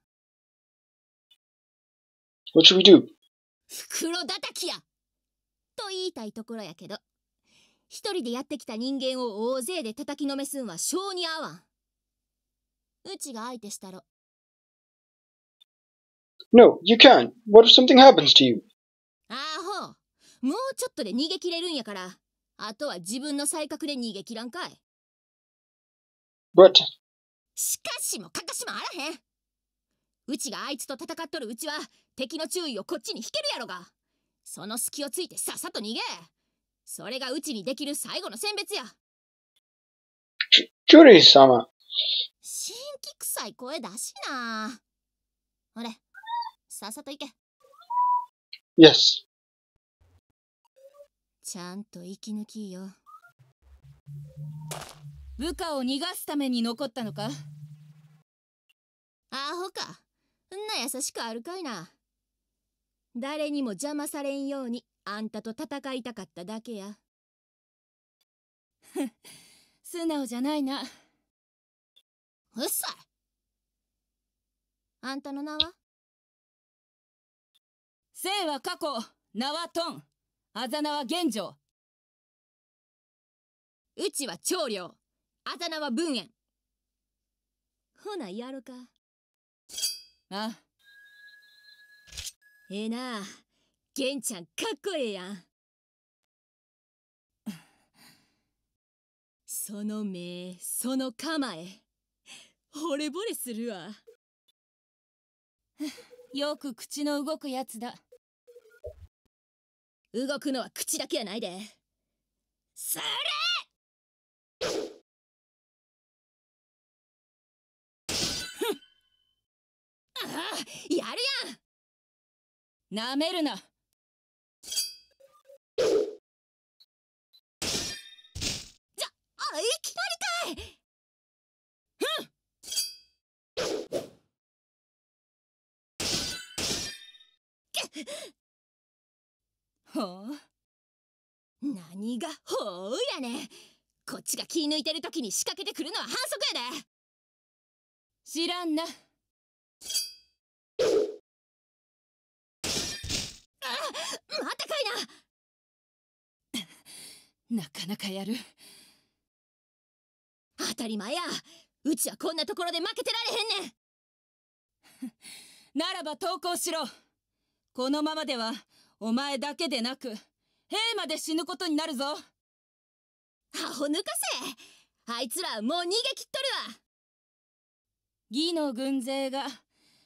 What should we do? 袋叩きやと言いたいところやけど。一人でやってきた人間を大勢で叩きのめすんは性に合わん。うちが相手したろ。No, you c a n What if something happens to you? あほう。もうちょっとで逃げ切れるんやから。あとは自分の才覚で逃げ切らんかい。But... しかしもかかしもあらへん。うちがあいつと戦っとるうちは敵の注意をこっちに引けるやろが。その隙をついてさっさと逃げ。それがうちにできる最後の選別や。ち、ュリー様。新規臭い声出しな。ほれ、さっさと行け。Yes. ちゃんと息抜きよ。部下を逃がすために残ったのかアホか。んな優しくあるかいな。誰にも邪魔されんようにあんたと戦いたかっただけや。ふ 素直じゃないな。うっさいあんたの名は姓は過去、名はトン、あざ名は玄状。うちは長領、あざ名は文苑。ほな、やるか。ああ。ええなあ。玄ちゃんかっこええやんその目その構え惚れ惚れするわよく口の動くやつだ動くのは口だけやないでするああやるやんなめるなきなりかいほう何がほうやねこっちが気抜いてる時に仕掛けてくるのは反則やで知らんなかいな なかなかやる当たり前やうちはこんなところで負けてられへんねん ならば投降しろこのままではお前だけでなく兵まで死ぬことになるぞアホ抜かせあいつらもう逃げ切っとるわ義の軍勢が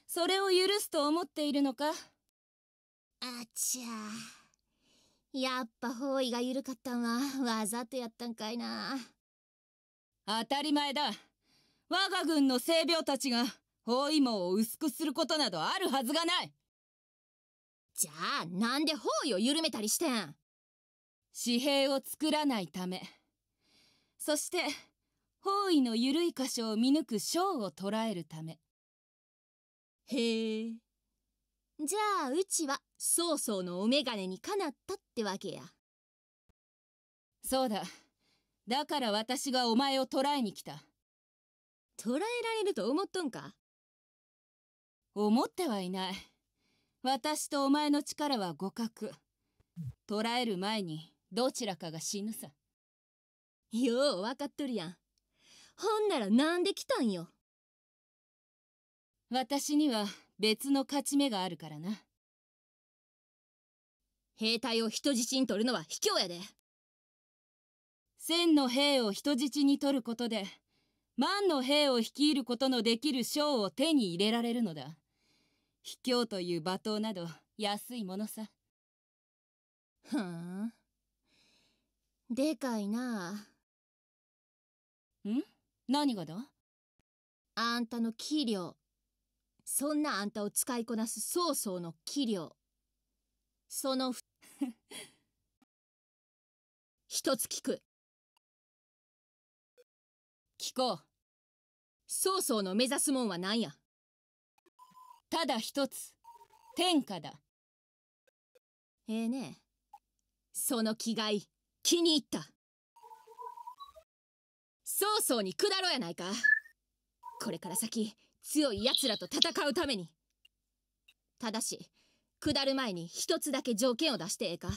それを許すと思っているのかあちゃやっぱ方位が緩かったんはわざとやったんかいな。当たり前だ。我が軍の性病たちが包囲網を薄くすることなどあるはずがないじゃあ、なんで包囲を緩めたりしてん紙幣を作らないため。そして、包囲の緩い箇所を見抜く章を捉えるため。へえ。じゃあ、うちは、曹操のお眼鏡にかなったってわけや。そうだ。だから私がお前を捕らえに来た。捕らえられると思っとんか思ってはいない。私とお前の力は互角。捕らえる前にどちらかが死ぬさ。よう分かっとるやん。ほんならなんで来たんよ。私には別の勝ち目があるからな。兵隊を人質に取るのは卑怯やで。千の兵を人質に取ることで、万の兵を率いることのできる賞を手に入れられるのだ。卑怯という罵倒など安いものさ。ふん。でかいなあ。ん何がだあんたの器量。そんなあんたを使いこなす曹操の器量。その 一つ聞く。こう曹操の目指すもんは何やただ一つ天下だええー、ねその気概気に入った曹操に下ろやないかこれから先強い奴らと戦うためにただし下る前に一つだけ条件を出してええか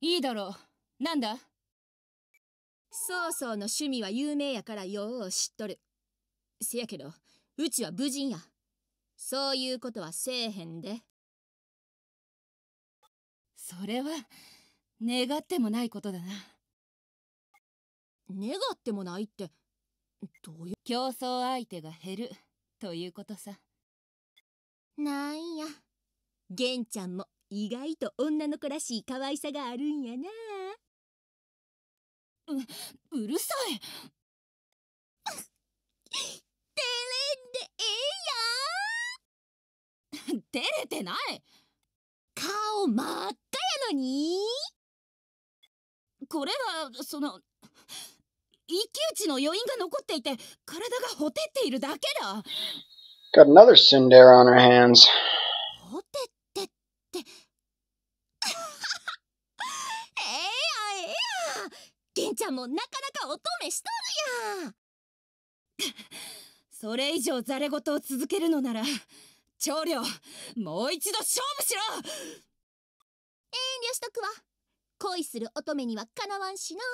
いいだろうなんだ曹操の趣味は有名やからよう知っとる。せやけど、うちは無人や。そういうことはせえへんで。それは、願ってもないことだな。願ってもないって、どういう競争相手が減る、ということさ。なんや、玄ちゃんも意外と女の子らしい可愛さがあるんやな。う、うるさい。照れんでええやー照れてない。顔真っ赤やのに。これは、その、一騎打ちの余韻が残っていて、体がほてっているだけだ。Got another Cinder on her hands. 銀ちゃんもなかなか乙女しとるや それ以上ざれ言を続けるのなら長領もう一度勝負しろ遠慮しとくわ恋する乙女にはかなわんしな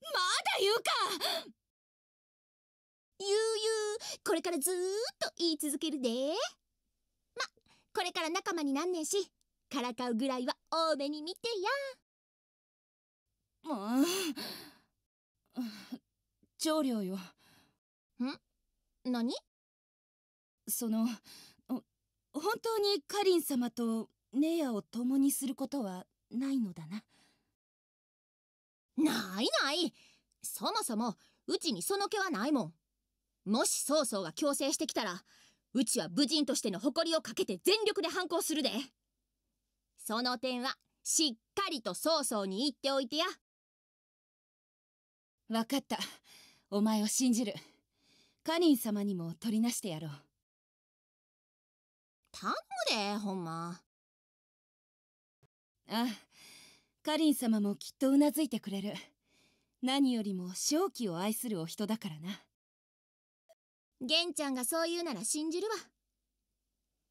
まだ言うか悠々これからずーっと言い続けるでまこれから仲間になんねんしからかうぐらいは多めに見てや。もう長領よん何その本当にカリン様とネアを共にすることはないのだなないないそもそもうちにその気はないもんもし曹操が強制してきたらうちは武人としての誇りをかけて全力で反抗するでその点はしっかりと曹操に言っておいてや分かったお前を信じるカニン様にも取りなしてやろう頼むでほんまああカリン様もきっとうなずいてくれる何よりも正気を愛するお人だからな玄ちゃんがそう言うなら信じるわ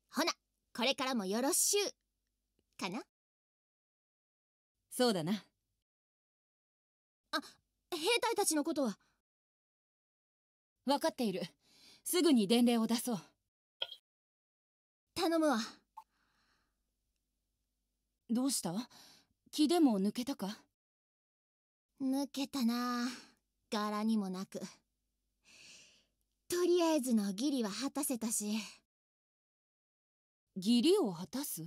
ほなこれからもよろしゅうかなそうだな兵隊たちのことは分かっているすぐに伝令を出そう頼むわどうした気でも抜けたか抜けたな柄にもなくとりあえずの義理は果たせたし義理を果たす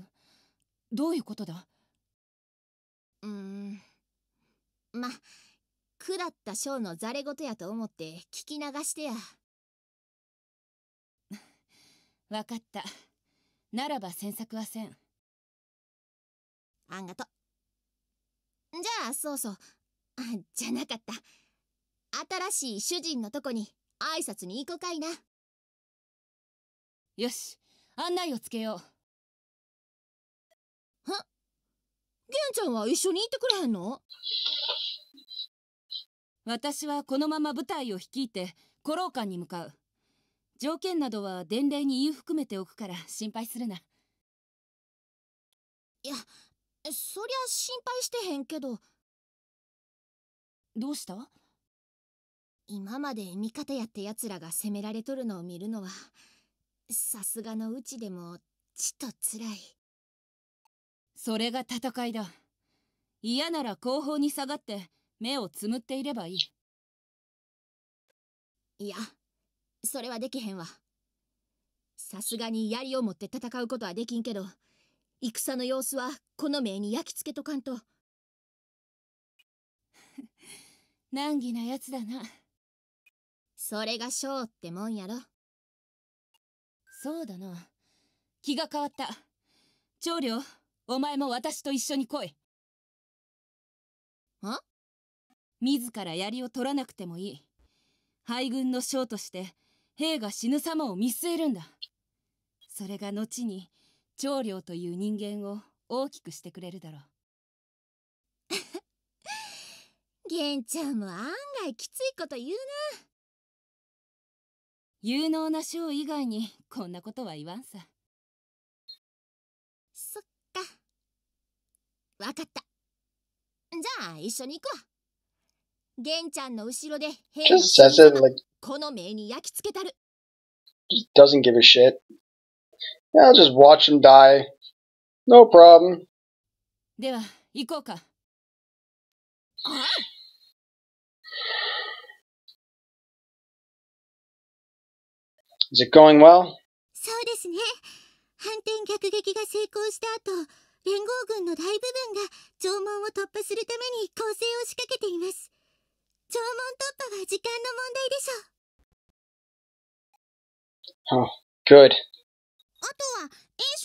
どういうことだうーんまくだったショーのザレ言やと思って聞き流してや。わかった。ならば詮索はせん。あんがと。じゃあ、そうそう。じゃなかった。新しい主人のとこに挨拶に行こかいな。よし、案内をつけよう。は玄ちゃんは一緒に行ってくれへんの私はこのまま部隊を率いて、古老館に向かう。条件などは伝令に言い含めておくから心配するな。いや、そりゃ心配してへんけど。どうした今まで味方やって奴らが攻められとるのを見るのは、さすがのうちでも、ちとつらい。それが戦いだ。嫌なら後方に下がって、目をつむっていればいいいやそれはできへんわさすがに槍を持って戦うことはできんけど戦の様子はこの目に焼き付けとかんと 難儀なやつだなそれがショーってもんやろそうだな気が変わった長領お前も私と一緒に来いあ自ら槍を取らなくてもいい。敗軍の将として、兵が死ぬ様を見据えるんだ。それが後に、長領という人間を大きくしてくれるだろう。玄ちゃんも案外きついこと言うな。有能な将以外にこんなことは言わんさ。そっか。わかった。じゃあ一緒に行くわ。元ちゃんの後ろでこの目に焼き付けたる。では行こうか。そうですね。反転逆撃が成功した後、連合軍の大部分が縄文を突破するために攻勢を仕掛けています。縄文突破は時間の問題でしょう。o good. あとは、炎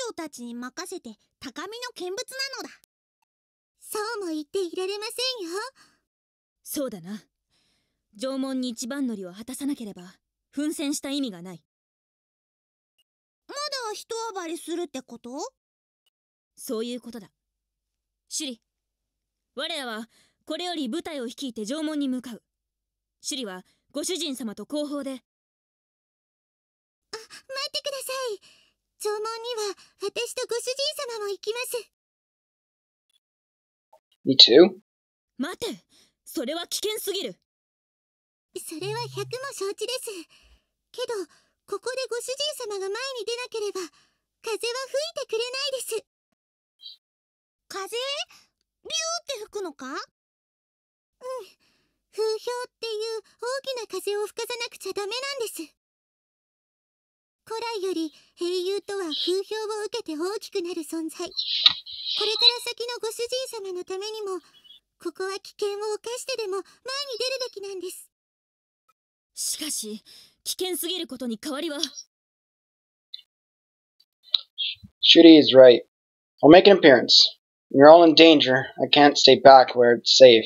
章たちに任せて、高みの見物なのだ。そうも言っていられませんよ。そうだな。縄文に一番乗りを果たさなければ、奮戦した意味がない。まだ一暴れするってことそういうことだ。シュリ、我らはこれより部隊を率いて城門に向かう首里はご主人様と後方であ待ってください弔問には私とご主人様も行きます Me too 待てそれは危険すぎるそれは百も承知ですけどここでご主人様が前に出なければ風は吹いてくれないです風ビューって吹くのか風評っていう大きな風を吹かさなくちゃダメなんです古来より英雄とは風評を受けて大きくなる存在これから先のご主人様のためにもここは危険を冒してでも前に出るべきなんですしかし危険すぎることに変わりは s h is right. I'll make an appearance. You're all in danger. I can't stay back where it's safe.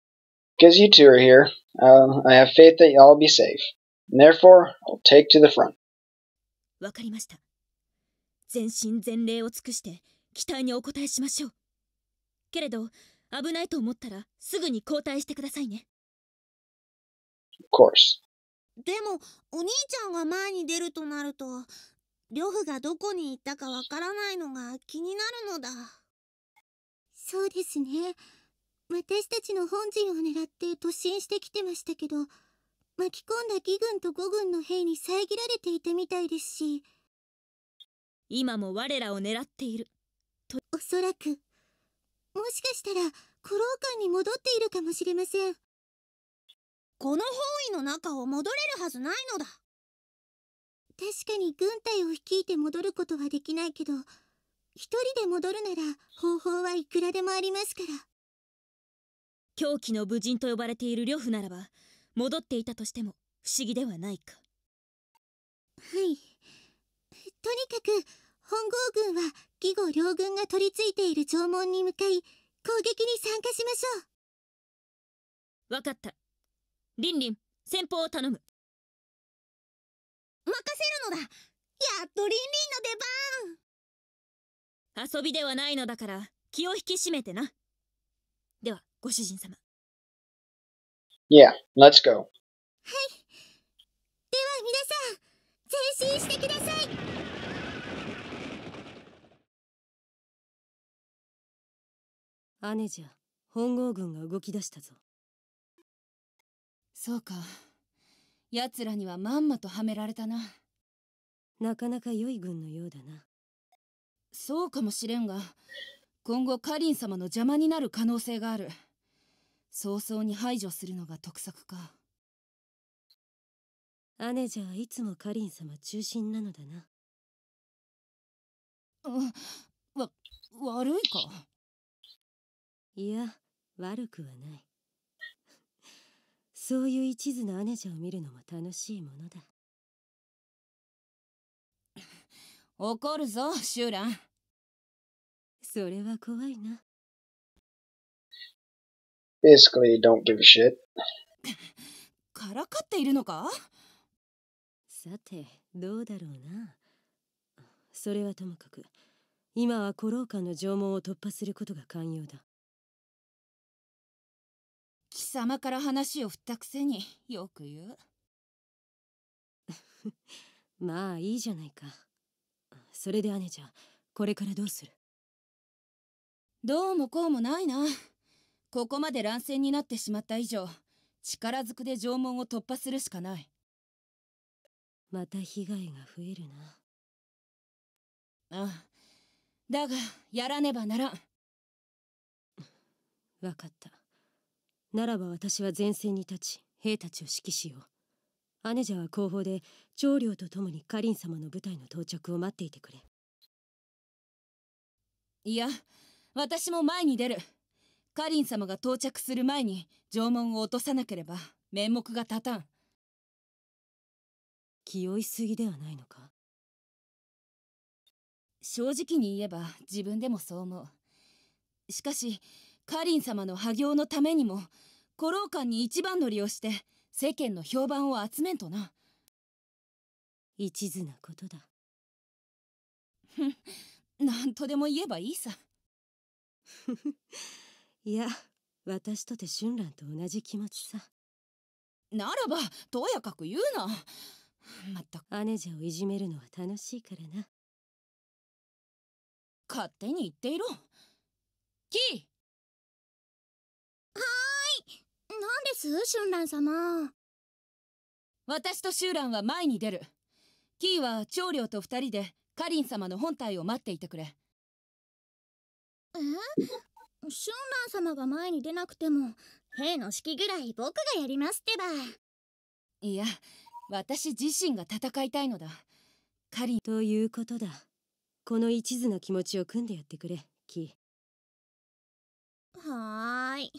Because you two are here, uh, I have faith that y l l be safe. And therefore, I'll take to the front. わかりました。全身全霊を尽くして期待にお応えしましょう。けれど、危ないと思ったらすぐに交代してくださいね。Of course. でも、お兄ちゃんが前に出るとなると、呂布がどこに行ったかわからないのが気になるのだ。そうですね。私たちの本陣を狙って突進してきてましたけど巻き込んだ義軍と5軍の兵に遮られていたみたいですし今も我らを狙っているとおそらくもしかしたら古老館に戻っているかもしれませんこの方位の中を戻れるはずないのだ確かに軍隊を率いて戻ることはできないけど一人で戻るなら方法はいくらでもありますから狂気の武人と呼ばれている呂布ならば戻っていたとしても不思議ではないかはいとにかく本郷軍は義後両軍が取り付いている城門に向かい攻撃に参加しましょう分かったリンリン先方を頼む任せるのだやっとリンリンの出番遊びではないのだから気を引き締めてなご主人様。Yeah, let's go. はい。では皆さん、前進してください。アネジャ、本郷軍が動き出したぞ。そうか。奴らにはまんまとはめられたな。なかなか良い軍のようだな。そうかもしれんが、今後カリン様の邪魔になる可能性がある。早々に排除するのが得策か姉じゃいつもカリン様中心なのだなうわ悪いかいや悪くはないそういう一途な姉じゃを見るのも楽しいものだ怒るぞシュランそれは怖いな Basically, don't give a shit. からかっているのかさて、どうだろうな。それはともかく、今は古老館の縄文を突破することが肝要だ。貴様から話を振ったくせによく言う。まあいいじゃないか。それで姉ちゃん、これからどうするどうもこうもないな。ここまで乱戦になってしまった以上力ずくで縄文を突破するしかないまた被害が増えるなああだがやらねばならん分かったならば私は前線に立ち兵たちを指揮しよう姉じゃは後方で長領と共にカリン様の部隊の到着を待っていてくれいや私も前に出るカリン様が到着する前に縄文を落とさなければ面目が立たん気負いすぎではないのか正直に言えば自分でもそう思うしかしカリン様の破業のためにも古老館に一番乗りをして世間の評判を集めんとな一途なことだふん何とでも言えばいいさ いや私とて春蘭と同じ気持ちさならばとやかく言うなまったく姉者をいじめるのは楽しいからな勝手に言っていろキーはーい何です春蘭様私と春蘭は前に出るキーは長領と二人でカリン様の本体を待っていてくれえ春蘭様が前に出なくても兵の指揮ぐらい僕がやりますってばいや私自身が戦いたいのだカリということだこの一途な気持ちを組んでやってくれキはーい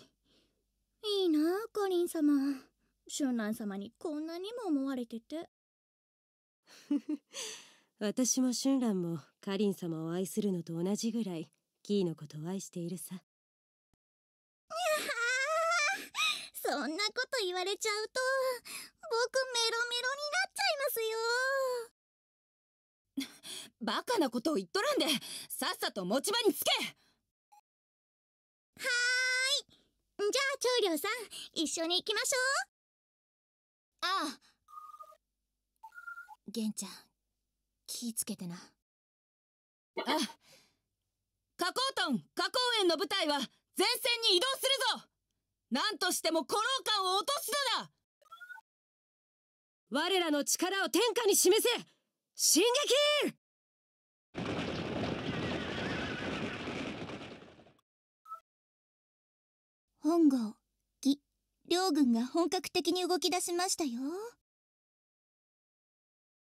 いいなカリン様春蘭様にこんなにも思われてて 私も春蘭もカリン様を愛するのと同じぐらいキーのことを愛しているさそんなこと言われちゃうと僕メロメロになっちゃいますよ バカなことを言っとらんでさっさと持ち場につけはーいじゃあ長領さん一緒に行きましょうああ玄ちゃん気ぃつけてなあ花崗トン花崗園の舞台は前線に移動するぞ何としても古老感を落とすのだ我らの力を天下に示せ進撃本郷義両軍が本格的に動き出しましたよ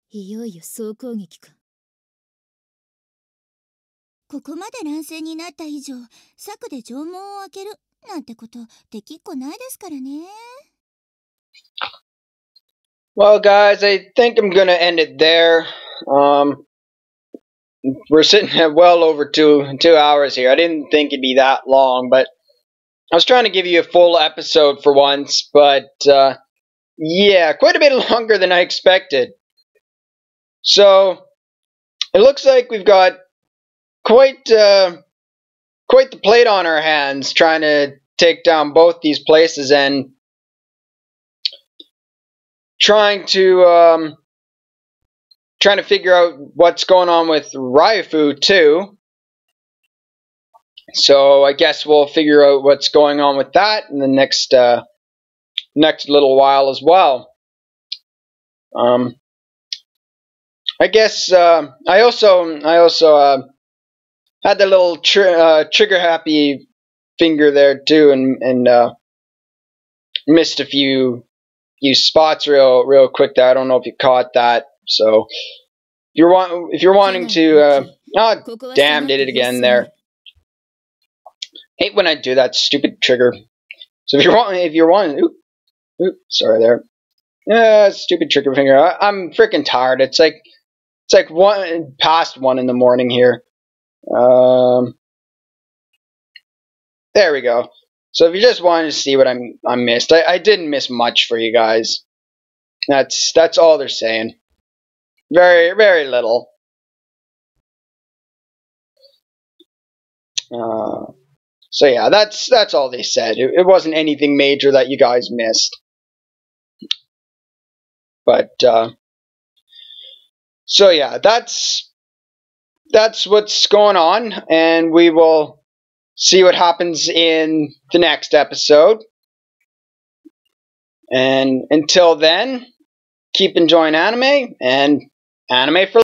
いよいよ総攻撃かここまで乱戦になった以上策で城門を開けるなんてことできっこないですからね。Well, guys, I think I'm going to end it there. Um, we're sitting at well over two two hours here. I didn't think it'd be that long, but I was trying to give you a full episode for once. But uh, yeah, quite a bit longer than I expected. So it looks like we've got quite. Uh, quite the plate on our hands trying to take down both these places and trying to um, trying to figure out what's going on with Raifu too. So I guess we'll figure out what's going on with that in the next uh, next little while as well. Um, I guess uh, I also I also uh, had that little tr- uh, trigger happy finger there too, and and uh, missed a few few spots real real quick there. I don't know if you caught that. So if you're want if you're wanting to, uh, oh damn, did it again there. Hate when I do that stupid trigger. So if you're wanting, if you're wanting, oop, oop, sorry there. Yeah, stupid trigger finger. I, I'm freaking tired. It's like it's like one past one in the morning here. Um, there we go. So if you just wanted to see what I'm I missed, I, I didn't miss much for you guys. That's that's all they're saying. Very very little. Uh, so yeah, that's that's all they said. It, it wasn't anything major that you guys missed. But uh, so yeah, that's that's what's going on, and we will see what happens in the next episode. And until then, keep enjoying anime and anime for